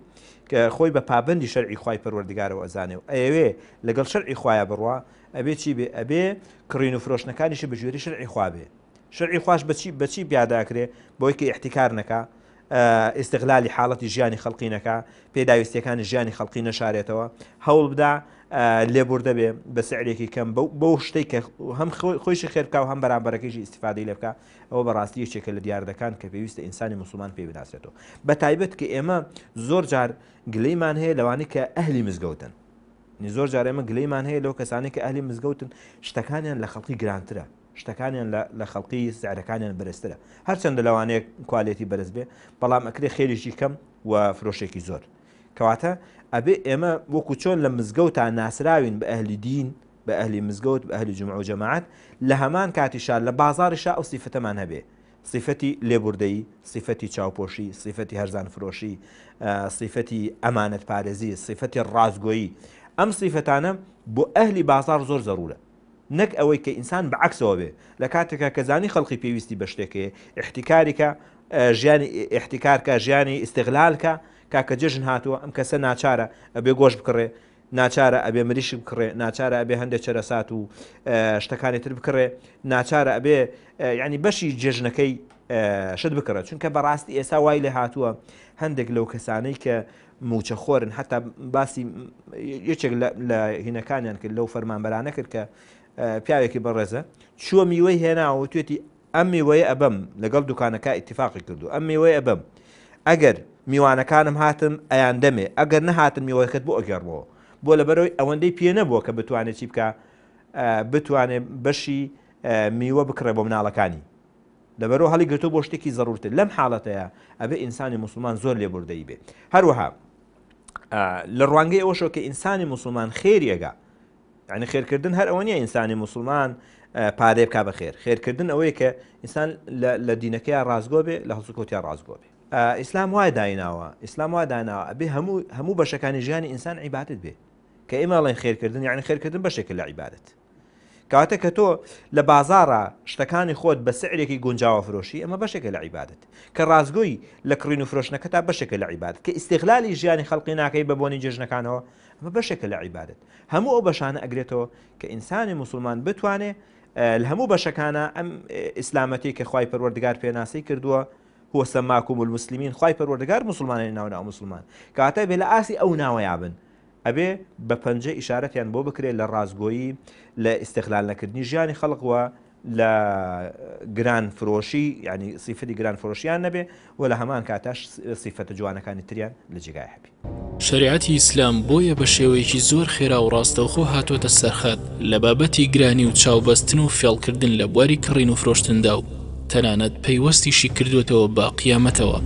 کە خۆی بە پابندی شەرعی خی پەروەردگارەوە ئەزانێ و ئەوێ لەگەڵ شەرعی خویە بڕوا ئەبێ چی بێ ئەبێ کڕین و فرۆشنەکانیشی بەژێری شەرعی خوابێ شەرعی خوش بچی بچی پیاداکرێ بۆی کە احتیکار نەکە ئستغلالی حاڵەتی ژیانی خەڵقینەکە پێداویستەکانی ژیانی خەڵقی نەشارێتەوە هەوڵ بدا لێبوردە بێ بە سعرێکی کەم بەو شتەی کە هەم خۆشی خێرکا و هەم بەرامبەرەکەیش ئیسیفادەی لە بکە ئەوە بەڕاستی یەکێکە لە دیاردەکان کە پێویستە ئینسانی مسلمان پێ بناسێتەوە بە تایبەت کە ئێمە زۆر جار گلەیمان هەیە لەوانی کە ئەهلی مزگەوتن زۆر جار ئێمە گلەیمان هەیە لەو کەسانی کە ئەهلی مزگەوتن شتەکانیان لە خەڵکی گرانترە شتەکانیان لە خەڵکی سعرەکانیان بەرزترە هەرچەندە لەوانەیە کوالێتی بەرز بێ بەڵام ئەکرێ خێریشی کەم و فرۆشێکی زۆر کەواتە ئەبێ ئێمە وەکو چۆن لە مزگەوتان ناسراوین بە ئەهلی دین بە ئەهلی مزگەوت بە ئەهلی جمع و جەماعات لە هەمان کاتیشان لە بازارشا ئەو سیفتەمان هەبێ سیفەتی لێبوردەی سیفەتی چاوپۆشی سیفەتی هەرزان فرۆشی سیفەتی ئەمانەت پارێزی سیفەتی ڕازگۆیی ئەم سیفەتانە بۆ ئەهلی بازار زۆر زەرورە نەک ئەوەی کە ئینسان بەعکسەوە بێ لە کاتێکە کەزانی خەڵکی پێویستی بە شتێکەیە احتیکاریکە ژیانی احتیکارکە ژیانی استغلالکە کاکە جێژن هاتووە ئەم کەسە ناچارە ئەبێ گۆش بکڕێ ناچارە ئەبێ مریشی بکڕێ ناچارە ئەبێ هەندێک چرەسات و شتەکانی تر بکڕێ ناچارە ئەبێ ینی بەشی جێژنەکەی شت بکڕە چونکە بەڕاستی ئێستا وای لێ هاتووە هەندێک لەو کەسانەی کە موچە خۆرن هەتا باسی یەکێک لە هینەکانیان کرد لەو فەرمانبەرانە کرد کە پیاوێکی بەڕێزە چووە میوەی هێناوە توێتی ئەم میوەیە ئەبم لەگەڵ دوکانەکە ئاتفاقی کردو ئەم میوەی ئەبم ئەگەر میوانەکانم هاتم ئەیان دەمێ ئەگەر نەهاتن میوەکەت بۆ ئەگەڕەوە بۆ لە بەرەوەی ئەوەندەی پێ نەبووە کە بتوانێت چی بکە بتوانێت بەشی میوە بکڕێ بۆ مناڵەکانی لەبەرەوە هەڵی گرتو بۆ شتێکی زەرورتر لەم حاڵەتەیە ئەبێ ئینسانی مسلمان زۆر لێبوردەی بێ هەروەها لە ڕوانگەی ئەوشۆ کە ئینسانی مسلمان خێریەگە ینی خێرکردن هەر ئەوە نیە ئینسانی مسلمان پارێ بک بە خێر خێرکردن ئەوەیە کە ئینسان لە دینەکەی ڕازگۆ بێ لە هەسوکۆتیا ڕازگۆ بێ ئیسلام وای دایناوە ئیسلام وا داناوە ئەبێ هەموو هەموو بەشەکانی ژیانی ئینسان عیباتت بێ کە ئێماڵێن خێرکردن یعنی خێرکردن بەشێکە لە عیبات کاتە کە تۆ لە بازارە شتەکانی خۆت بە سعرێکی گونجاوە فرۆشی ئەمە بەشێکە لە عیبات کە ڕازگۆی لە کڕین و فرۆشنەکە تا بەشێکە لە عیبات کە ئیسیغلالی ژیانی خەڵقی ناکەی بە بۆنی جێژنەکانەوە ئەمە بەشێکە لە عیبات هەموو ئەو بەشانە ئەگرێتەوە کە ئینسانی مسلمان بتوانێ لە هەموو بەشەکانە ئەم ئیسلامەتی کە خی پەروەردگار پێناسی کردووە هو سماكم المسلمين خی پەروەردەگار مسلمانانی ناوناو مسلمان كاتب بێ لە ئاسی ئەو ناوەیابن ئەبێ بە پەنجە ئیشارەتیان بۆ بکرێت لە ڕازگۆیی لە ئستقلال نەکردنی ژیانی خەڵقوە لە گران فرۆشی ینی سیفتی گران فرۆشیان نەبێ و لە هەمان کاتەش سیفەتە جوانەکانی تریان لە جگای هەبی. شریعەتی ئیسلام بۆیە بە شێوەیەکی زۆر خێرا و ڕاستەوخۆ هاتۆتە سەرخەت لە بابەتی گرانی و چاوبەستن و فێڵکردن لە بواری تەنانەت پەیوەستیشی کردوێتەوە با قیامەتەوە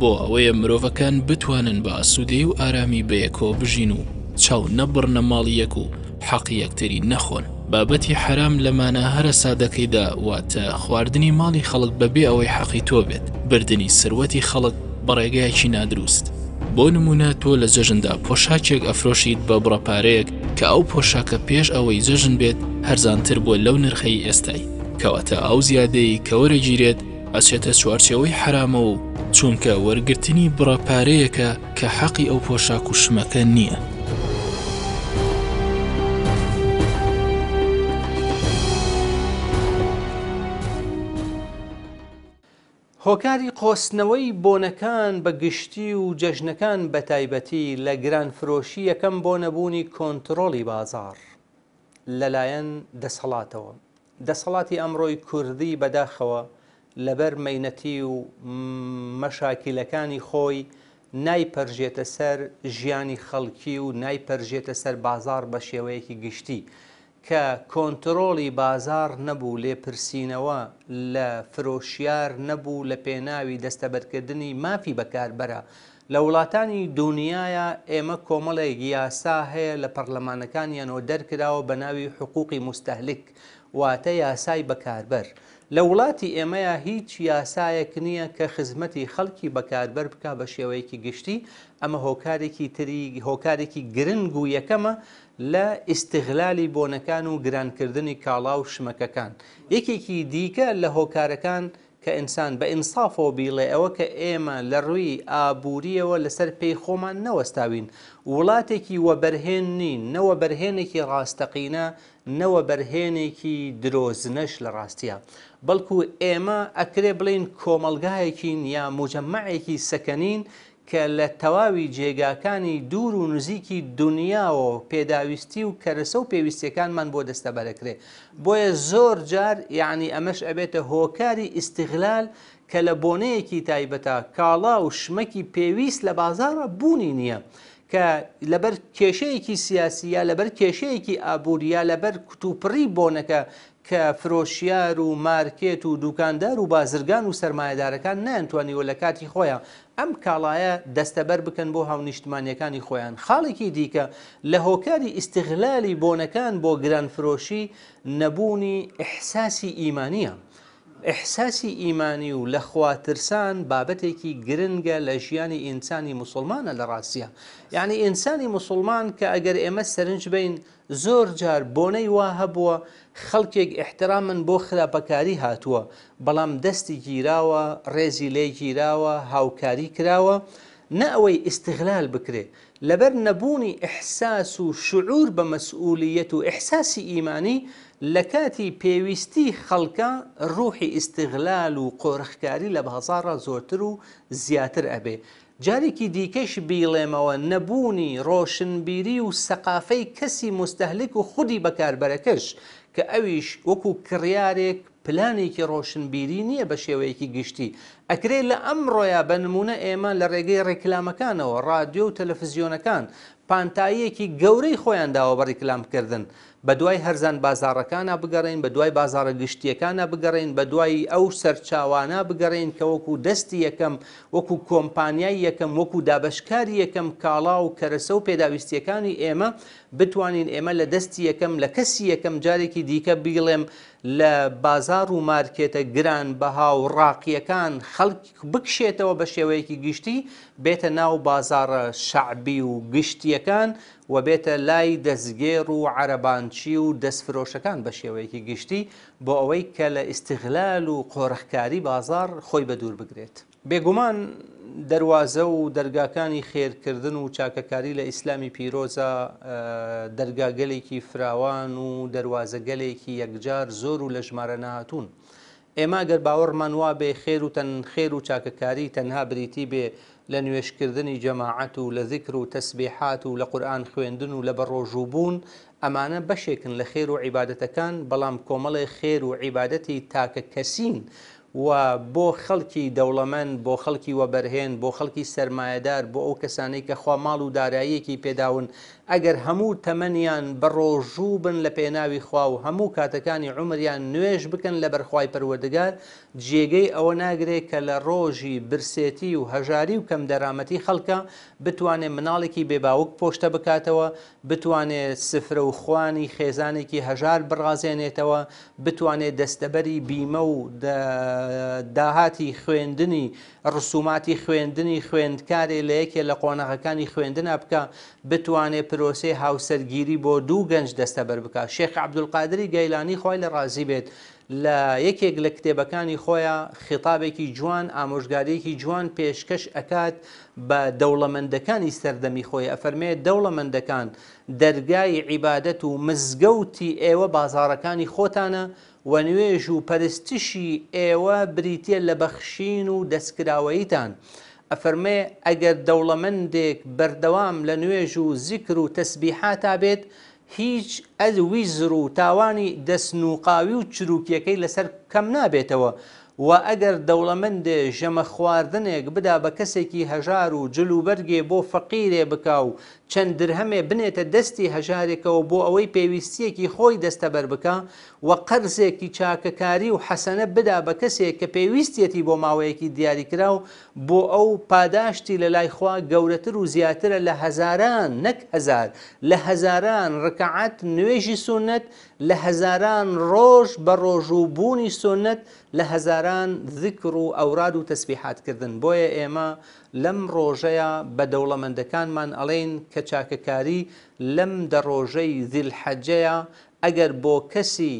بۆ ئەوەیە مرۆڤەکان بتوانن بە ئاسوودەی و ئارامی بەیەکۆ بژین و چاو نەبڕنە ماڵی یەک و حەقی یەکتری نەخۆن بابەتی حرام لەمانە هەرە سادەکەیدا واتە خواردنی ماڵی خەڵک بەبێ ئەوەی حەقی تۆ بێت بردننی سروەتی خەڵک بەڕێگایکی نادروست بۆ نمونە تۆ لە جەژندا پۆشاکێک ئەفرۆشیت بە بڕەپارەیەک کە ئەو پۆشاکە پێش ئەوەی جەژن بێت هەرزانتر بووە لەو نرخەی ئێستای کەواتە ئەو زیادەی کەوەرەگیرێت ئەچێتە چوارچەوەی حرامە و چونکە وەرگرتنی بڕەپارەیەکە کە حەقی ئەو پۆشاک و شمەکە نییە. هۆکاری قۆستنەوەی بۆنەکان بە گشتی و جەژنەکان بە تایبەتی لە گرانفرۆشی یەکەم بۆ نەبوونی کۆنتترۆڵی بازار لەلایەن دەسەڵاتەوە دەسەڵاتی ئەمڕۆی کوردی بەداخەوە لەبەر مینەتی و مەشاکیلەکانی خۆی نایپەرژێتە سەر ژیانی خەڵکی و نایپەرژێتە سەر بازار بە شێوەیەکی گشتی کە کۆنتترۆڵی بازار نەبوو لێپرسینەوە لە فرۆشیار نەبوو لە پێناوی دەستەبەرکردنی مافی بەکاربەرە لە وڵاتانی دنیاە ئێمە کۆمەڵێک یاسا هەیە لە پەرلەمانەکانیانەوە دەرکراوە بە ناوی حقوقی مستەهلک واتە یاسای بەکاربەر لە وڵاتی ئێمەیە هیچ یاسایەک نییە کە خزمەتی خەڵکی بەکاربەر بک بە شێوەیەکی گشتی ئەمە هۆکارێکی تری هۆکارێکی گرنگ و یەکەمە لە ئیسیغلالی بۆنەکان و گرانکردنی کاڵا و شمەکەکان یەکێکی دیکە لە هۆکارەکان کە ئینسان بە ئینسافەوە بیڵێ ئەوە کە ئێمە لە ڕووی ئابوووریەوە لەسەر پێی خۆمان نەوەستاوین وڵاتێکی وەبەرهێن نین نەوە بەرهێنێکی ڕاستەقینە نەوە بەرهێنێکی درۆزنەش لە ڕاستیە بەڵکو ئێمە ئەکرێ بڵین کۆمەلگایەکین یا مجەمعێکی سەکەنین کە لە تەواوی جێگاکانی دوور و نزیکی دنیاەوە پێداویستی و کەرەسە و پێویستەکانمان بۆ دەستە بەرەکرێ بۆیە زۆر جار یعنی ئەمەش ئەبێتە هۆکاری ئیسیغلال کە لە بۆنەیەکی تایبەتە کاڵا و شمەکی پێویست لە بازارە بوونی نییە. کە لەبەر کێشەیەکی سیاسیە لەبەر کێشەیەکی ئابوووریە لەبەر کوتوپڕی بۆنەکە کە فرۆشیار و مارکێت و دوکاندار و بازرگان و سرمایهدارەکان نانتوانیوە لە کاتی خۆیان ئەم کاڵایە دەستەبەر بکەن بۆ هاونیشتمانیەکانی خۆیان خاڵێکی دیکە لە هۆکاری ئیسیغلالی بۆنەکان بۆ گرانفرۆشی نەبوونی ئەحساسی ئیمانیە ئەحساسی ئیمانی و لە خواترسان بابەتێکی گرنگە لە ژیانی ئینسانی مسلمانە لە ڕاستە یعنی ئینسانی مسلمان کە ئەگەر ئێمە سەرنج بین زۆر جار بۆنەی وا هەبووە خەڵکێک احترامن بۆ خراپەکاری هاتووە بەڵام دەستی گیراوە ڕێزی لێ گیراوە هاوکاری کراوە نە ئەوەی ئستغلال بکرێ لەبەر نەبوونی ئەحساس و شعور بە مەسئولیت و ئەحساسی ئیمانی لە کاتی پێویستی خەڵکە ڕوحی ئیسیغلال و قۆرخکاری لە بەهزارە زۆرتر و زیاتر ئەبێ. جارێکی دیکەش بیڵێمەوە نەبوونی ڕۆشنبیری و سەقافەی کەسی مستەهلک و خودی بەکاربەرەکەش کە ئەویش وەکو کڕارێک پلانێکی ڕۆشنبیری نییە بە شێوەیەکی گشتی ئەکرێ لە ئەمڕۆیا بنمونە ئێمە لە ڕێگەی ڕێکلامەکانەوە رادیۆ و تەلەفزیۆنەکان پانتاییەکی گەورەی خۆیان داوە بە ڕێکلامکردن بە دوای هەرزان بازارەکانە بگەڕین بە دوای بازارە گشتیەکانە بگەڕین بە دوای ئەو سەرچاوانە بگەڕین کە وەکو دەستی یەکەم وەکو کۆمپانیای یەکەم وەکو دابشکاری یەکەم کاڵا و کەرەسە و پێداویستیەکانی ئێمە بتوانین ئێمە لە دەستی یەکەم لە کەسی یەکەم جارێکی دیکە بیڵێم لە بازار و مارکێتە گران بەها و ڕاقیەکان خەڵک بکشێتەوە بە شێوەیەکی گشتی بێتە ناو بازارە شعبی و گشتیەکان و بێتە لای دەستگێر و عربانچی و دەستفرۆشەکان بە شێوەیەکی گشتی بۆ ئەوەی کە لە ئیسیغلال و قۆرەخکاری بازار خۆی بە دوور بگرێت. بێگومان دەواازە و دەرگاکانی خێرکردن و چاکەکاری لە ئیسلامی پیرۆزە دەرگاگەلێکی فراوان و دەواازەگەلێکی یەکجار زۆر و لە ژمارە نهاتون. ئێمە گەر باوەڕمان وا بێ خێر و تەن خێر و چاکەکاری تەنها بریتی بێ لە نوێشکردنی جەماعەت و لە ذیکر و تەسبیحات و لە قورآان خوێندن و لە بەڕۆژووبوون ئەمانە بەشێکن لە خێر و عیباەتەکان بەڵام کۆمەڵی خێر و عیباەتی تاکە کەسین و بۆ خەڵکی دەوڵەمەند بۆ خەڵکی وەبەرهێن بۆ خەڵکی سرمایهدار بۆ ئەو کەسانەی کە خوا ماڵ و داراییەکی پێداون ئەگەر هەموو تەمەنیان بەڕۆژوو بن لە پێناوی خوا و هەموو کاتەکانی عمریان نوێش بکەن لە بەرخوای پەروەردگار جێگەی ئەوە ناگرێت کە لە ڕۆژی برسێتی و هەژاری و کەم دەرامەتی خەڵکە بتوانێت مناڵێکی بێباوک پۆشتە بکاتەوە بتوانێت سفرە و خوانی خێزانێکی هەژار بڕازێنێتەوە بتوانێت دەستەبەری بیمە و داهاتی خوێندنی ڕسوماتی خوێندنی خوێندکارێ لە یەکێ لە قۆناغەکانی خوێندنە بکە بتوانێت پرۆسی هاوسەرگیری بۆ دوو گەنج دەستە بەر بک شێخ عبدولقادری گەیلانی خۆی لە ڕازی بێت لە یەکێک لە کتێبەکانی خۆیان خیتابێکی جوان ئامۆژگارەیەکی جوان پێشکەش ئەکات بە دەوڵەمەندەکانی سەردەمی خۆی ئەفەرمێ دەوڵەمەندەکان دەرگای عیبادەت و مزگەوتی ئێوە بازارەکانی خۆتانە و نوێژ و پەرستشی ئێوە بریتە لە بەخشین و دەستکراوەیتان. ئەفەرمێ ئەگەر دەوڵەمەندێک بەردەوام لە نوێژ و زیکر و تەسببیحاتا بێت هیچ ئەز ویزر و تاوانی دەستنوقاوی و چروکیەکەی لەسەر کەم نابێتەوە و ئەگەر دەوڵەمەندێ ژەمە خواردنێک بدا بە کەسێکی هەژار و جلوبەرگێ بۆ فەقیرێ بکا و چەند درهەمێ بنێتە دەستی هەژارێکەوە بۆ ئەوەی پێویستیەکی خۆی دەستەبەر بکە و قەرزێکی چاکەکاری و حەسەنە بدا بە کەسێک کە پێویستەتی بۆ ماوەیەکی دیاریکرااو بۆ ئەو پاداشتی لە لایخوا گەورەتر و زیاترە لە هەزاران نەک هزار لە هەزاران ڕکەعات نوێژی سونەت لە هەزاران ڕۆژ بە ڕۆژوبوونی سونەت لە هەزاران ذکر و ئەوراد و تەسبیحاتکردن بۆیە ئێمە لەم ڕۆژەیە بە دەوڵەمەندەکانمان ئەڵێن کە چاکەکاری لەم دەڕۆژەی زیلحەجەیە ئەگەر بۆ کەسی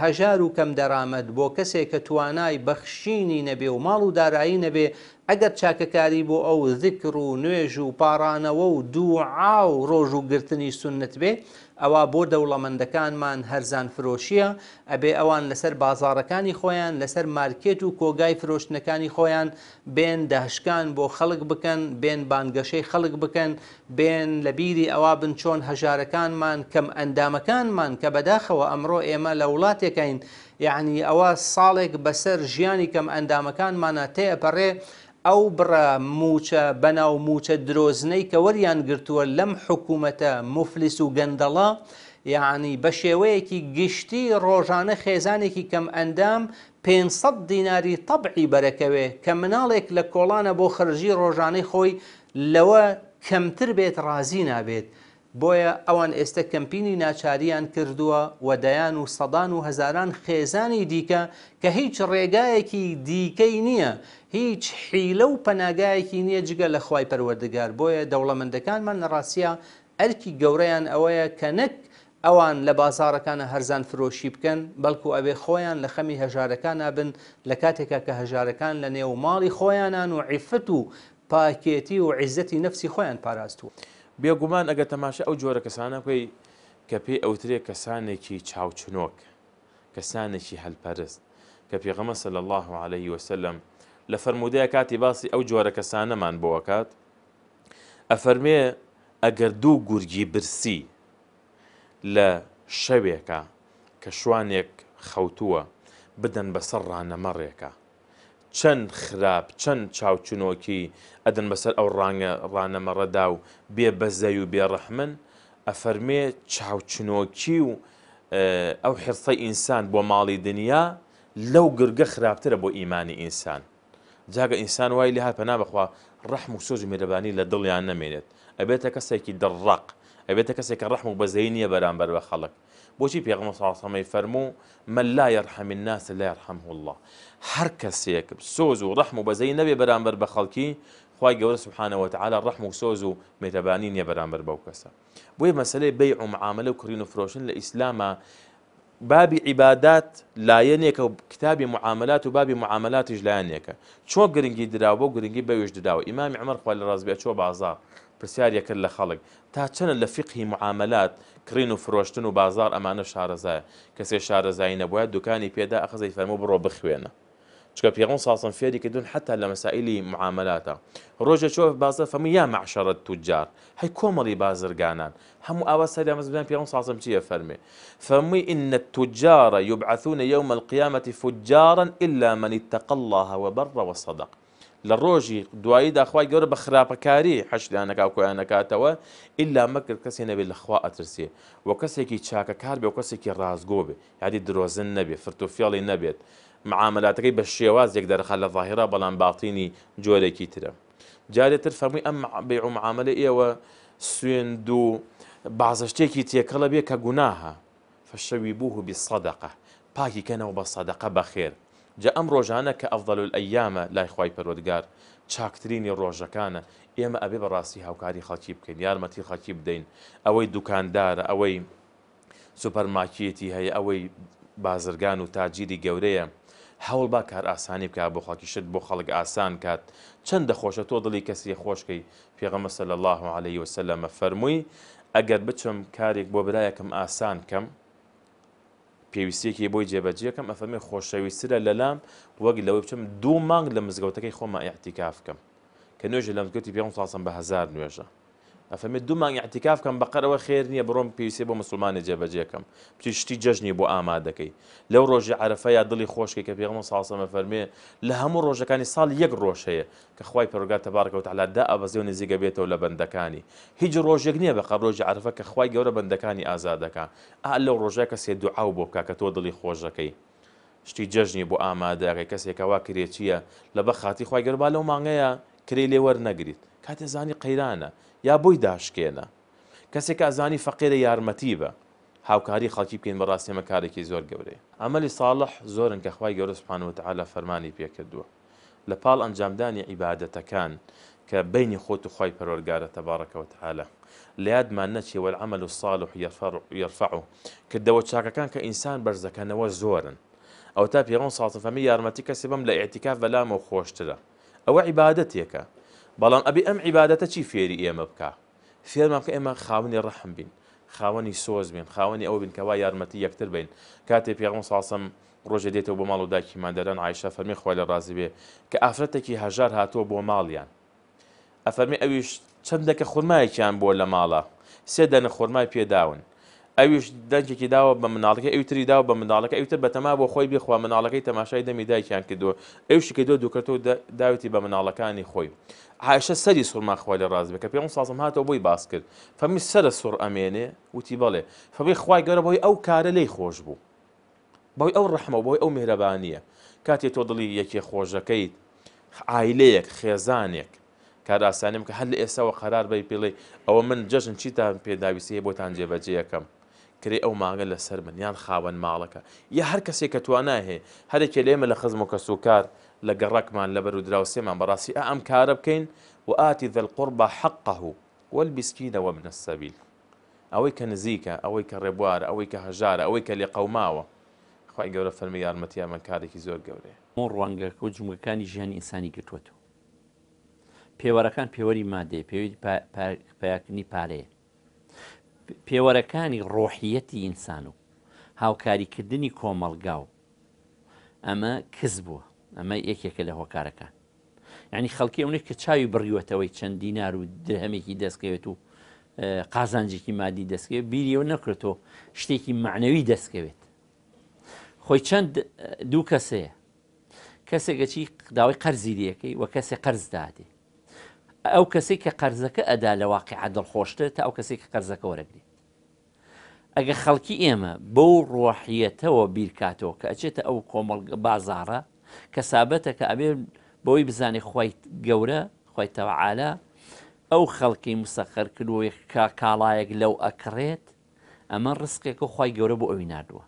هەژار و کەم دەرامەت بۆ کەسێک کە توانای بەخشینی نەبێ و ماڵ و دارایی نەبێ ئەگەر چاکەکاری بۆ ئەو ذکر و نوێژ و پارانەوە و دووعا و ڕۆژ و گرتنی سنت بێ ئەوە بۆ دەوڵەمەندەکانمان هەرزان فرۆشیە ئەبێ ئەوان لەسەر بازارەکانی خۆیان لەسەر مارکێت و کۆگای فرۆشتنەکانی خۆیان بێن داهشکان بۆ خەڵک بکەن بێن بانگەشەی خەڵک بکەن بێن لە بیری ئەوە بن چۆن هەژارەکانمان کەم ئەندامەکانمان کە بەداخەوە ئەمڕۆ ئێمە لە وڵاتێکین یعنی ئەوە ساڵێک بەسەر ژیانی کەم ئەندامەکانمانە تێپەڕێ ئەو بڕە موچە بەناو موچە درۆزنەی کە وەریان گرتووە لەم حکوومەتە مفلیس و گەندەڵە یعنی بە شێوەیەکی گشتی ڕۆژانە خێزانێکی کەم ئەندام 500 دیناری تەبعی بەرەکەوێ کە مناڵێک لە کۆڵانە بۆ خرجی ڕۆژانەی خۆی لەوە کەمتر بێت ڕازی نابێت. بۆیە ئەوان ئێستا کەمپینی ناچاریان کردووە وەدەیان و سەدان و هەزاران خێزانی دیکە کە هیچ ڕێگایەکی دیکەی نییە هیچ حیلە و پەناگایەکی نییە جگە لە خی پەروەردگار بۆیە دەوڵەمەندەکانمان نەڕاستە ئەرکی گەورەیان ئەوەیە کە نەک ئەوان لە بازارەکانە هەرزان فرۆشی بکەن بەڵکو ئەوێ خۆیان لە خەمی هەژارەکانە بن لە کاتێکا کە هەژارەکان لە نێو ماڵی خۆیانان و عیفت و پاکێتی و عیزەتی نفسی خۆیان پاراستوو. بێگومان ئەگە تەماشا ئەو جۆرە کەسانە کوی کە پێی ئەوترێ کەسانێکی چاوچنۆک کەسانێکی هەلپەرست کە پێغەمە سەل الله عليه وسلم لە فەرمودەیە کاتی باسی ئەو جۆرە کەسانەمان بۆکات ئەفەرمێ ئەگەر دوو گورگی برسی لە شەوێکە کە شوانێک خەوتووە بدەن بەسەر ڕانەمەڕێکە چەند خراپ چەند چاوچنۆکی ئەدەن بەسەر ئەو ڕانگە ڕانەمەڕەدا و بێ بەزەی و بێڕەحمن ئەفەرمێ چاوچنۆکی و ئەو حرسە ئینسان بۆ ماڵی دنیا لەو گرگە خراپترە بۆ ئیمانی ئینسان جاگ انسان وای لە پناه بخوا رحم و سوز سۆز میرەبانی لە دڵیان نامێنێت ئەبێتە کەسێکی دڕق کسی که رحم و بزینی نییە بر بخلق خەڵک بۆچی پێغمە ساسەمەی فەرموو مەلا یارحەمی ناس لا یارحەمه الله هر کسی که سوز و رحم و بەزەی نەبێ بەرامبەر بە خەڵکی خی گەورە سبحانەوەتعاالە ڕەحم و سۆز و مێتەبانی نییە بەرامبەر بەو کەسە بۆیە بوی مسئله بیع و کڕین و فرۆشن لە ئیسلامە بابی عیبادات لایەنێکە و کتابی معاملات و بابی معاملاتیش لایەنێکە چۆ گرنگی درراوە و گرنگی بەویش دراوە ئیمامی عمر خوا لە ڕازبێ چۆ بازار پرسیار یەکرد لە خەڵک تا چەنە لە فقی معاملات کڕین و فرۆشتن و بازار ئەمانە شارەزایە کەسێ شارەزایی نەبووە دوکانی پێدا ئەخزەی فەرمو بڕۆ بخوێنە چکه پیغمبر صاصن فیادی که دون حتی هلا مسائلی معاملاتا روزه چوف بازار فمیا معشرت تجار هی بازر بازرگانان هم آواسته دیم از بدن پیغمبر صاصن چیه فرمه فمی این تجار یبعثون یوم القيامة فجارا إلا من اتقى الله وبر وصدق لروجي دوايد داخواي قرر بخراب كاري حشد انا كاوكو انا كاتوا إلا مكر كسي نبي الأخواء أترسي كي تشاكا كاربي وكسيكي رازقوبي يعني دروزن نبي فرتوفيالي نبيت معاملات معاملاتك بشيواز يقدر خلى ظاهرة بلان باطيني جوري كيترا جاري ترفمي أم بيع معاملة ايوا سويندو بعض الشيء كيتي كلبيك كجناها فشويبوه بالصدقة باكي كانوا بالصدقة بخير جا أمر رجعنا كأفضل الأيام لا إخوي برودجار شاكترين الرجع كان إما أبي هاو كاري خاكيب كين يا رمتي خاكيب دين أوي دكان أوي سوبر ماركتي هي أوي بازرجان تاجيري جوريه هەوڵ با کار ئاسانی بکە بۆ خەکیشت بۆ خەڵک ئاسان کات چەند دەخۆشە تۆ دڵی کەسی خۆشکەی پێغەمەسە لە الله عليه وسلمە فەرمووی ئەگەر بچم کارێک بۆ برایەکەم ئاسان کەم پێویستێکی بۆی جێبەجیەکەم ئەفەمی خۆشەویسترە لە لام وەک لەوەی بچم دوو مانگ لە مزگەوتەکەی خۆمە ئەحتیکاف بکەم کە نوێژە لە مزگەوتی پێ ساسم بە هزار نوێژە ئەفەمێت دومان یاعتیکافکەم بەقەرەوە خێر نییە بڕۆم پێویستێ بۆ مسلمانی جێبەجێکم پچی شتی جەژنی بۆ ئامادەکەی لەو ڕۆژی عرفە یا دڵی خۆشکی کە پێغمە ساسەمە فەرمێ لە هەموو ڕۆژەکانی ساڵ یەک ڕۆژ هەیە کە خخوای پەرگات تەبارکەوت علا دا ئەبەزی و نزیگە بێتەوە لە بەندەکانی هیچ ڕۆژێک نییە بە قەڕۆژی عرفە کە خخوای گەورە بەندەکانی ئازادەکە ئا لەو ڕۆژە کە سێ دوعاو بۆ بکە کە تۆ دڵی خۆشەکەی. شتی جەژنی بۆ ئامادەگەی کەسێکەوە کرێکیە لە بە خاتی خخوای گەربا لەو مانگەیە کرێ لێوەەر نەگریت کاتێ زانی قەیرانە یا بۆی داشکێنە کەسێک ئازانی فەقێرە یارمەتی بە هاوکاری خەڵکی بکەین بە ڕاستێمە کارێکی زۆر گەورەی ئەمەلی ساڵح زۆرن کە خخوای گەورە سوپانوتعاالە فەرمانی پێکردووە لە پاڵ ئەنجامدانی عیباەتەکان کە بینی خۆت و خۆی پەرۆرگارە تەبارەکەوتعاالە لە یادمان نەچی وەعمل و ساڵح یرفع و کردەوە چاکەکان کە ئینسان بەرزەکەنەوە زۆرن ئەو تا پێڕۆن ساڵتەفەمی یارمەتی کەسی بم لە ئێتیکا بەلامەوە خۆشترە ئەوە عیباەتێکە بەڵام ئەبی ئەم عیباەتە چی فێری ئێمە بکە فێرمان کە ئێمە خاونی ڕەحم بین خاوەنی سۆز بین خاوەنی ئەو بین کەوا یارمەتی یەکتر بین کاتێ پێغم ساسم ڕۆژە دێتەوە بۆ ماڵ و دران عايشة فرمي خۆی الرازي بي بێ کە ئافرەتێکی هەژار هاتووە بۆ ماڵیان ئەفەرمی ئەویش چەندەکە خورمایەکیان بۆ لە ماڵە سێ ئەویش دەنجێکی داوە بە مناڵەکە ئەوتری داوە بە مناڵەکە ئەوتر بەتەما بۆ خۆی بخوا مناڵەکەی تەماشای دەمی دایکیان کردووە ئەو شکە دۆ دوکەەوە داوتی بە مناڵەکانی خۆی عیشە سەری سوورماخوای لە ڕاز بکە پێم سازم هاتەوە بۆی باس کرد فەمی سرە سوور ئەمێنێ وتی بەڵێ فەبی خخوای گەرە بۆی ئەو کارە لی خۆش بوو بۆی ئەو ڕحمە بۆی ئەو میهرەبانیە کاتێ تۆ دڵی یەکێ خۆشەکەیت عیلەیەک خێزانێک کاراسانیم کە هەل لە ئێساەوە قەرار بی پێڵێ ئەوە من جەژن چیتان پێداویسەیە بۆتان جێبەجێەکەم کرێ ئەو ماگە لەسەر من یان خاوەن ماڵەکە یە هەر کەسێک کە تواناهێ هەرێکێ لێمە لە خزم و کەسوکار لە گەڕەکمان لە بەر و دراوسێمان بەڕاستی ئەم کارە بکەین و ئاتی دەلقڕ بە حەقه و وەلبیسکینەوە منە سەبیل ئەوەی کە نزیکە ئەوەی کە ڕێبوار ئەوەی کە هەژارە ئەوەی کە لێ قەوماوە خی گەورە فەرمی یارمەتیامە کارێکی زۆر گەورەیە مۆ ڕوانگەکە و جمگەکانی ژیانی ئینسانی گرتووەتەوە پێوەرەکان پێوەری مادێ پێوی پاکردنی پارەیە پێوەرەکانی ڕۆحیەتی ئینسان و هاوکاریکردنی کۆمەلگا و ئەمە کەس بووە ئەمە یەکێکە لە هۆکارەکان ینی خەڵکی ئەوونێک کە چاوی بڕیوەتەوەی چەندی نار و درهمێکی دەستکەوێت و قازانجێکی مادی دەستکەوێت بیریەوە نەکرێتەوە شتێکی معنەوی دەستکەوێت خۆی چەند دوو کەسەیە کەسێکە چی داوای قەرزیریەکەی وە کەسێک قەرز دادێت ئەو کەسی کە قەرزەکە ئەدا لە واقعی عادڵ خۆشتە تا ئەو کەسی کە قەرزەکە وەرەگری ئەگە خەڵکی ئێمە بەو ڕۆحیەتەوە بیرکاتەوە کە ئەچێتە ئەو کۆمەڵگە بازارە کە سابەتە کە ئەبێ بەوەی بزانێ خی گەورە خۆیتەوەعاە ئەو خەڵکی مسەخەر کردوەوەی کا کاڵایەک لەو ئەکڕێت ئەمە ڕستێک و خی گەورە بۆ ئەوی نردووە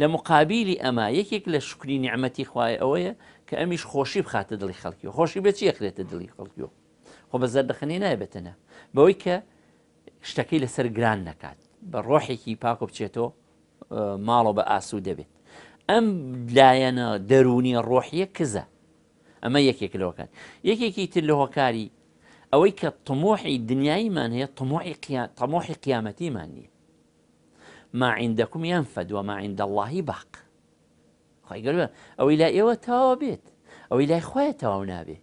لە مقابلی ئەما یەکێک لە شکری نیعممەتی خوای ئەوەیە کە ئەمیش خۆشی بخاتە دڵی خەڵکی و خۆشی بەچی یەخرێتە دڵی خەڵکیەوە خۆ بە زەردەخەنی نایبێتەنە بەوەی کە شتەکەی لەسەر گران نکات بە ڕۆحێکی پاکۆ بچێتەوە اه، ماڵۆ بە ئاسو دەبێت ئەم لایەنە دەرونی ڕۆحیە کزە ئەمە یەکێک لەوەکان یەکێکی تر لە هۆکاری ئەوەی کە تمۆحی دنیاییمان هەیە تەمۆحی قیامەتیمان نیە عندكم ينفد وما عند الله باق خی گەرە او الى ايوه تەواو او الى لای خۆیە تەواو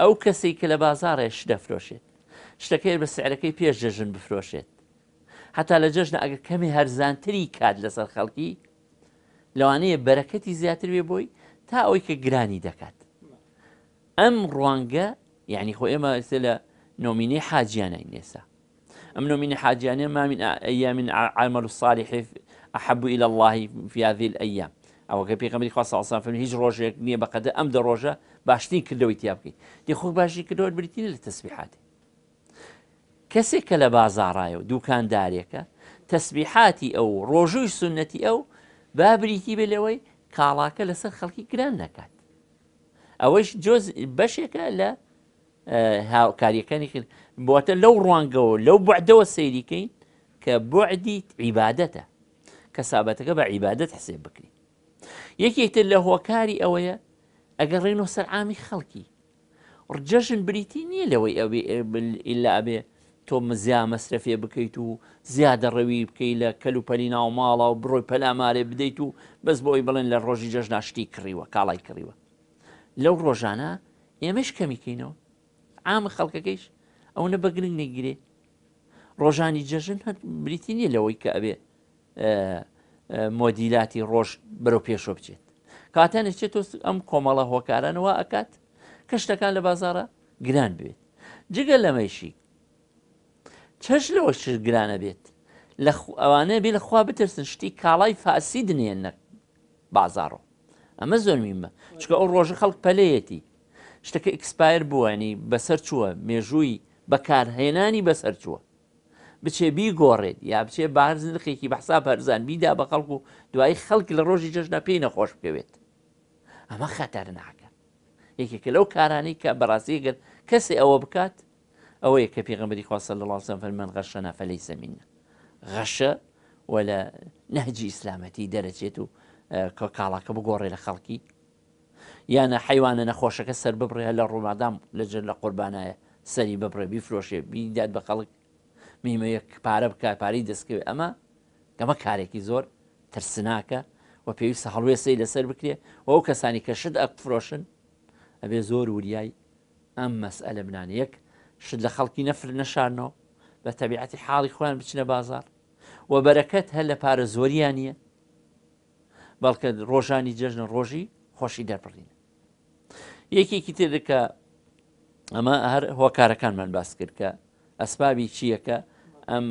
ئەو کەسی کە لە بازارێش دەفرۆشێت شتەکەی بە سعرەکەی پێش جەژن بفرۆشێت حتا لە جەژنە ئەگەر کەمی هەرزانتری کات لەسەر خەڵکی لەوانەیە بەرەکەتی زیاتر بێ بۆی تا ئەوی کە گرانی دەکات ئەم ڕوانگە یعنی خۆ ئێمە لە نۆمینەی حاجیانەی نێسا ئەم نۆمینە حاجیانە مامین ئەە من عمل ساڵی حف أحب إلى الله في هذه الأيام ئەوە کە پێغەمەری خوا ساسان فەرمی هیچ ڕۆژێک نییە بقدر أم دە ڕۆژە باشترین کردەوەی تیا بکەیت دی خۆ باشی کردەوە بریتین لە تەسبیحاتی کەسێک کە لە بازاڕایە و دوکاندارێکە تەسبیحاتی ئەو ڕۆژوی سنەتی ئەو بابریتی بێ لەوەی کاڵاکە لەسەر خەڵکی گران نکات ئەوەش جۆز بەشێکە لە هاوکاریەکانی کرد بۆتە لەو ڕوانگەەوە لەو بعدەوە سەیریکەین کە بعدیت عیباەتە کەسابەتەکە بە عیباەت حسێ بکرین یەکێکتر لە هۆکاری ئەوەیە ئەگەر ڕێنۆ سەرعامی خەڵکی ڕجەژن بریتی نییە لەوەی ئەوێ ئللا ئەبێ تۆ مزیا مەسرفێ بکەیت و زیادە ڕەوی بکەی لە کەلوپەلی ناو ماڵا و بڕۆی پەلامارێ بدەیت و بەس بۆی بڵێن لە ڕۆژی جەژناشتی کڕیوە کاڵای کڕیوە لەو ڕۆژانە ئێمەش کەمیکەینەوە ئام خەڵکەکەیش ئەو نە بەگرنگ نەگیرێ ڕۆژانی جەژن هەر بریتی نیە لەوەی کە ئەبێ مۆدیلاتی ڕۆژ بەرەو پێشۆ بچێت کاتانێکێت تۆ ئەم کۆمەڵە هۆکارانەوە ئەکات کە شتەکان لە بازارە گران بێت جگە لەمەشی چەش لەوە شت گرانە بێت لە ئەوانەیە بێ لەخوا بترسن شتی کاڵای فاسی دنێنە بازارڕۆ ئەمە زۆر میمە چکە ئەو ڕۆژە خەڵک پەلەیەتی شتەکە ئکسپایر بووانی بەسەر چووە مێژووی بەکارهێنانی بەسەر چووە بچێ بیگۆڕێت یا بچێ بارزنرخێکی بەحسا پەرزان بیدا بە خەڵکو و دوایی خەڵکی لە ڕۆژی جەژنا پێی نەخۆش بکەوێت اما خطر خەتار یکی که لو کارانی که بەڕاستی گرد کسی او بکات او ئەوە یەکە پێغمبەری خواستە لە لاوسم فەرمان غەشە نافەلەی زمینە غەشە وەلا نەهجی ئیسلامەتی دەرەچێت و که بگۆڕێ لە خەڵکی یانە حیوانە نەخۆشەکە سەر ببڕێ لە ڕوومادام لەجر لجر لقربانه سری ببری بیفرۆشێ بیداد بخلق بە خەڵک میمەیەک پارە بکە پارەی دەستکەوێت ئەمە کاری که زور ترسناکه و پێویستە هەڵوێسەی لەسەر بکرێ و ئەو کەسانی کە شت ئەفرۆشن ئەبێ زۆر وریای ئەم مەسئلە منان یەک شت لە خەڵکی نەفر نەشارنەوە بە تەبیعەتی حاڵی خۆیان بچنە بازار و بەرەکەت هەر لە پارە زۆریان نیە بەڵکە ڕۆژانی جەژنە ڕۆژی خۆشی دەپڕین یەکێکی تێدەکە ئەمە هەر هۆکارەکانمان باس کرد کە ئەسبابی چیەکە ئەم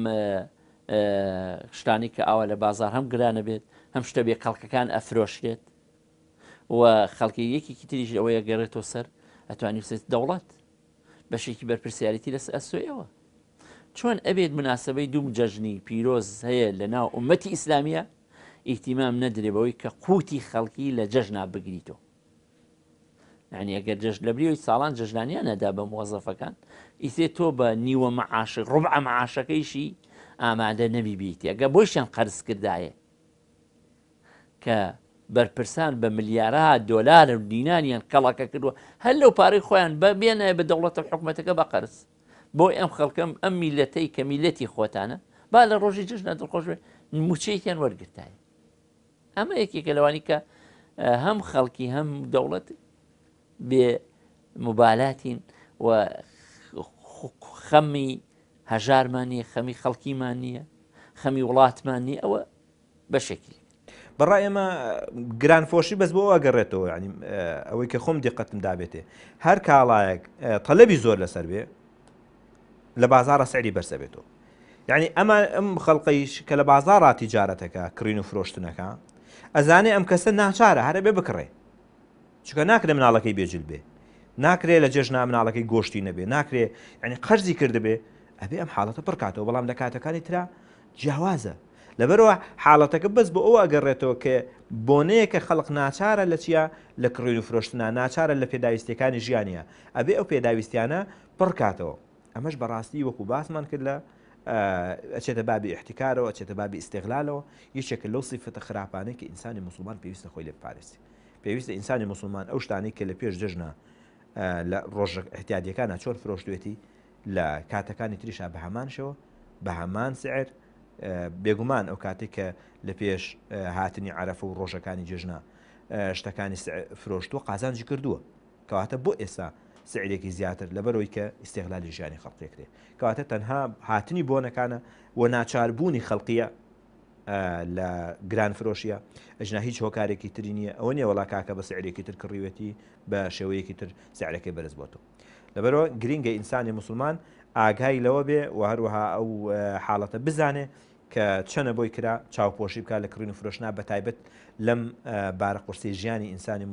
شتانی کە ئاوا لە بازار هەم گرانە بێت هەم شتە بێ خەڵکەکان ئەفرۆشێت و خەڵکی یەکی تریژ ئەوەیە گەڕێتەوە سەر ئەتوانی سێت دەوڵات بەشێکی بەرپرسیارەتی لەس ئەسوێەوە چۆن ئەبێت مناسبەی دوم جەژنی پیرۆز هەیە لە ناو عومەتی ئیسلامیە ئیتیمام نەدرێبەوەی کە قوتی خەڵکی لە جەژنا بگریتەوە ینی ئەگەر جەژ لە بریەوەی ساڵان جەژنانیان نەدا بە مۆزەفەکان ئیسێ تۆ بە نیوە معاش ڕوب ئەمە عاشەکەیشی ئامادە نەبیبییت ئەگە بۆشیان قەرز کردایە کە بەرپرسان بە ملیارە دۆلار و دینانیان کەڵاکە کردووە هەر لەو پارەی خۆیان بە بێنە بە دەوڵەتە حکوومەتەکە بە قەرز بۆ ئەم خەڵکەم ئەم میلەتەی کە میلەتی خۆتانە با لە ڕۆژی جژنە دڵخۆشێ موچەیان وەرگتای ئەمە یەکێکە لەوانی کە هەم خەڵکی هەم دەوڵەت بێ مبالاتین و خەمی هەژارمان نیە خەمی خەڵکیمان نییە خەمی وڵاتمان نیە ئەوە بەشێکی بەڕای ئێمە گرانفۆشی بەس بۆ ئەگەڕێتەوە ینی ئەوەی کە خۆم دقەتم دابێتێ هەر کاڵایەک تەلەبی زۆر لەسەر بێ لە بازارە سعری بەرسە بێتەوە یعنی ئەمە ئەم خەڵقیش کە لە بازارڕ تیجارەتەکە کرین و فرۆشتنەکە ئەزانێ ئەم کەسە ناچارە هەرە بێ بکڕێ چکە ناکرێ مناڵەکەی بێجل بێ ناکرێ لە جێژنا مناڵەکەی گۆشتی نەبێ ناکرێ ینی قەرزی کردبێ ئەبێ ئەم حاڵەتە پڕکاتەوە بەڵام لە کاتەکانی ترا جیاوازە لەبەرەوە حاڵەتەکە بەس بۆ ئەوە ئەگەڕێتەوە کە بۆنەیە کە خەڵق ناچارە لە چیا لە کڕین و فرۆشتنا ناچارە لە پێداویستەکانی ژیانە ئەبێ ئەو پێداویستیانە پڕکاتەوە ئەمەش بەڕاستی وەکو باسمان کرد لە ئەچێتە بابی احتیکارەوە ئەچێتە بابی ئستێغلالەوە یەکێکە لەو سیفتە خراپانەی کە ئینسانی مسلمان پێویستە خۆی لە پارێستی پێویستە ئینسانی مسلمان ئەو شتانی کە لە پێش دژنا لە ڕۆژ احتیادەکانە چۆر فرۆشتێتی لە کاتەکانی تریشا بە هەمانشەوە بە هەمان سعر بێگومان ئەو کاتێک کە لە پێش هاتنی عرەفە و ڕۆژەکانی جێژنا شتەکانی فرۆشت و قازانجی کردووە کەواتە بۆ ئێستا سعیرێکی زیاتر لەبەرەوەی کە ئیسێغلالی ژیانی خەڵکێکرێ کەواتە تەنها هاتنی بۆنەکانە و ناچاربوونی خەڵقیە لە گران فرۆشیە ئەژنا هیچ هۆکارێکی تری نییە ئەوە نیە وڵا کاکە بە سعرێکی تر کڕیوەتی بە شێوەیەکی تر سعرەکەی بەرز بۆ تۆ لەبەرەوە گرینگە ئینسانی مسلمان ئاگای لەوە بێ و هەروەها ئەو حاڵەتە بزانێ کە چەنە بۆی کرا چاوپۆشی بکە لە کڕین و فرۆشنا بە تایبەت لەم بارە قورسی ژیانی ئینسانی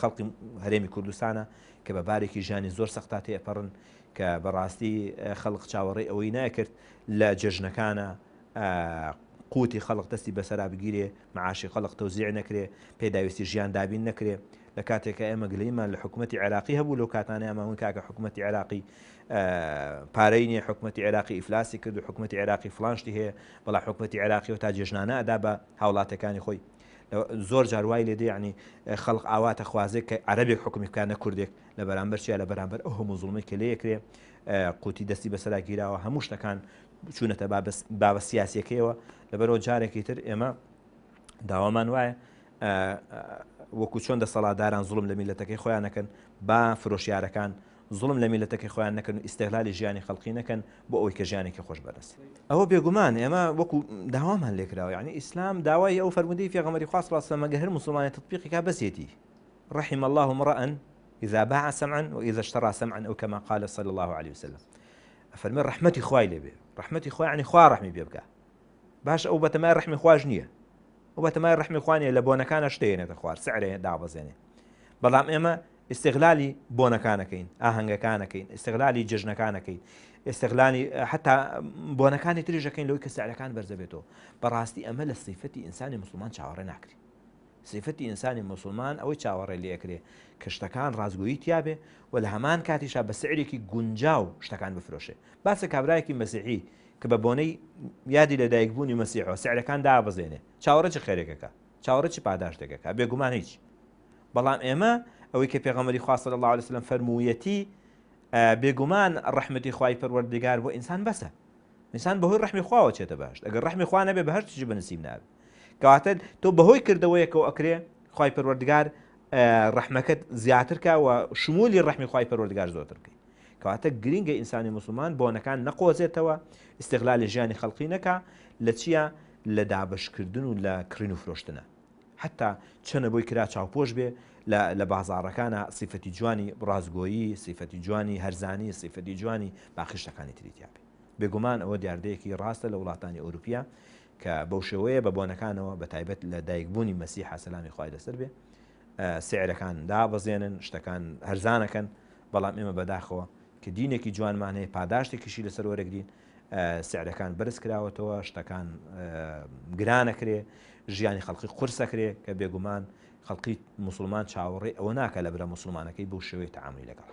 خەڵکی هەرێمی کوردستانە کە بە بارێکی ژیانی زۆر سەختا تێپەڕن کە بەڕاستی خەڵق چاوەڕێ ئەوەی ناکرد لە جژنەکانە قوتی خەڵق دەستی بەسەرا بگیرێ معاشی خەڵق تەوزیع نەکرێ پێداویستی ژیان دابین نەکرێ لە کاتێکە ئێمە گلیمان لە حکوومەتتی عراقی هەبوو لەو کاتانە ئەماون کاکە حکوومەتتی عراقی پارەینی حکوومەتتی عێراقی ئیفلاسی کرد و حکوومەتتی عێراقی فلانشتی هەیە بەڵا حکوومەتتی عێراقی و تا جێژنانە ئەدا بە هاوڵاتەکانی خۆی زۆر جاروای لێدە ینی خەڵق ئاواتە خوازێک کە عەربێک حکومیکانە کوردێک لە بەرامبەر چیا لە بەرامبەر ئەو هەموو زڵمی کە لەیەکرێ قوتی دەستی بەسەرا گیراوە هەموو شتەکان چوونەتە باوە سیاسەکەیەوە لەبەرەوە جارێکی تر ئێمە داوامان وایە وەکو چۆن دە سەڵاداران زڵم لە میلەتەکەی خۆیانەکەن با فرۆشیارەکان زڵم لە میلەتەکەی خۆیان نەکەن و ئیسیغلالی ژیانی خەڵقی نەکەن بۆ ئەوەی کە ژیانێکی خۆش اما وکو بێگومان هن وەکو داوامان یعنی اسلام ئیسلام او فرمودی فی فێغەمەری خواست ڕاستەمەگە هەر مسلمانی تطبیقی که بەسێتی رحم الله امرأ إذا باع سمعا وإذا اشترى سمعا أو كما قال صلى الله عليه وسلم فرمي رحمتي خواي رحمتی رحمتي یعنی يعني رحمی رحمي بيبقى باش أو بتما رحمي خواج نیه أو بتما رحمي خوانية لبونا كان اشتينة خوار سعره دعبزينة بلام إما استغلالی بۆنەکانەکەین ئاهنگەکانەکەین استغلالی جژنەکانەکەین استغلالی حتا بۆنەکانی تریژەکەین لەوەی کە سعرەکان بەرزەبێتەوە بەڕاستی ئەمە لە سیفەتی ئینسانی مسلمان چاوەڕێ ناکرێت سیفەتی ئینسانی مسلمان ئەوەی چاوەڕێ لەکرێ کە شتەکان ڕازگویی تیاابێ و لە هەمان کاتیشا بە سعرێکی گونجاو شتەکان بفرۆشێ باسە کابراایەکی مەسیحی کە بە بۆنەی یادی لەدایک بوونی مەسیحەوە سعرەکان دابزێنێ چاوەڕە چ خێرێکەکە چاوەڕە چی پاداشتێکەکە بێگومان هیچ بەڵام ئێمە ئەوەی کە پێغەمەری خواستە لە الله لەسلم فەرموویەتی بێگومان ڕحمەتی خی پەروەردگار بۆ ئینسان بەسە ئینسان بەهۆی ڕحمی خواوە چێتە باش ئەگەر ڕحمی خوانە بێ بە هەرچی بنسیب ناب کەواتە تۆ بەهۆی کردەوەیەکەوە ئەکرێ خی پەروەردگار ڕحمەکەت زیاتر کاوە شمولی ڕحمی خی پەروەردگار زۆترکەی کەواتە گرینگە ئینسانی مسلمان بۆنەکان نەقۆزێتەوە استقلالی ژیانی خەڵقینەکە لە چییە لە دابشکردن و لە کرین و فرۆشتنە حتا چەنە بۆی کرا چاوپۆش بێ لە بازارەکانە سیفەتی جوانی ڕازگۆیی سیفەتی جوانی هەرزانی سیفەتی جوانی باخشتەکانی تریتیاابێ بێگومان ئەوە دیاردەیەکی ڕاستە لە وڵاتانی ئەوروپیا کە بەو شێوەیە بە بۆنەکانەوە بە تایبەت لە دایکبوونی مەسی حسەلامی خخوای دەسەر بێ سعرەکان دابەزێنن شتەکان هەرزانەکەن بەڵام ئێمە بەداخەوە کە دینێکی جوانمانەیە پاداشتێکیشی لەسەر وەرەگرین سعرەکان بەرز کراوەتەوە شتەکان گرانەکرێ ژیانی خەڵقی قرسەکرێ کە بێگومان خەڵقی مسلمان چاوەڕێ ئەوە ناکە لە برە مسلمانەکەی بەو شێوەی تعامی لەگەڵ.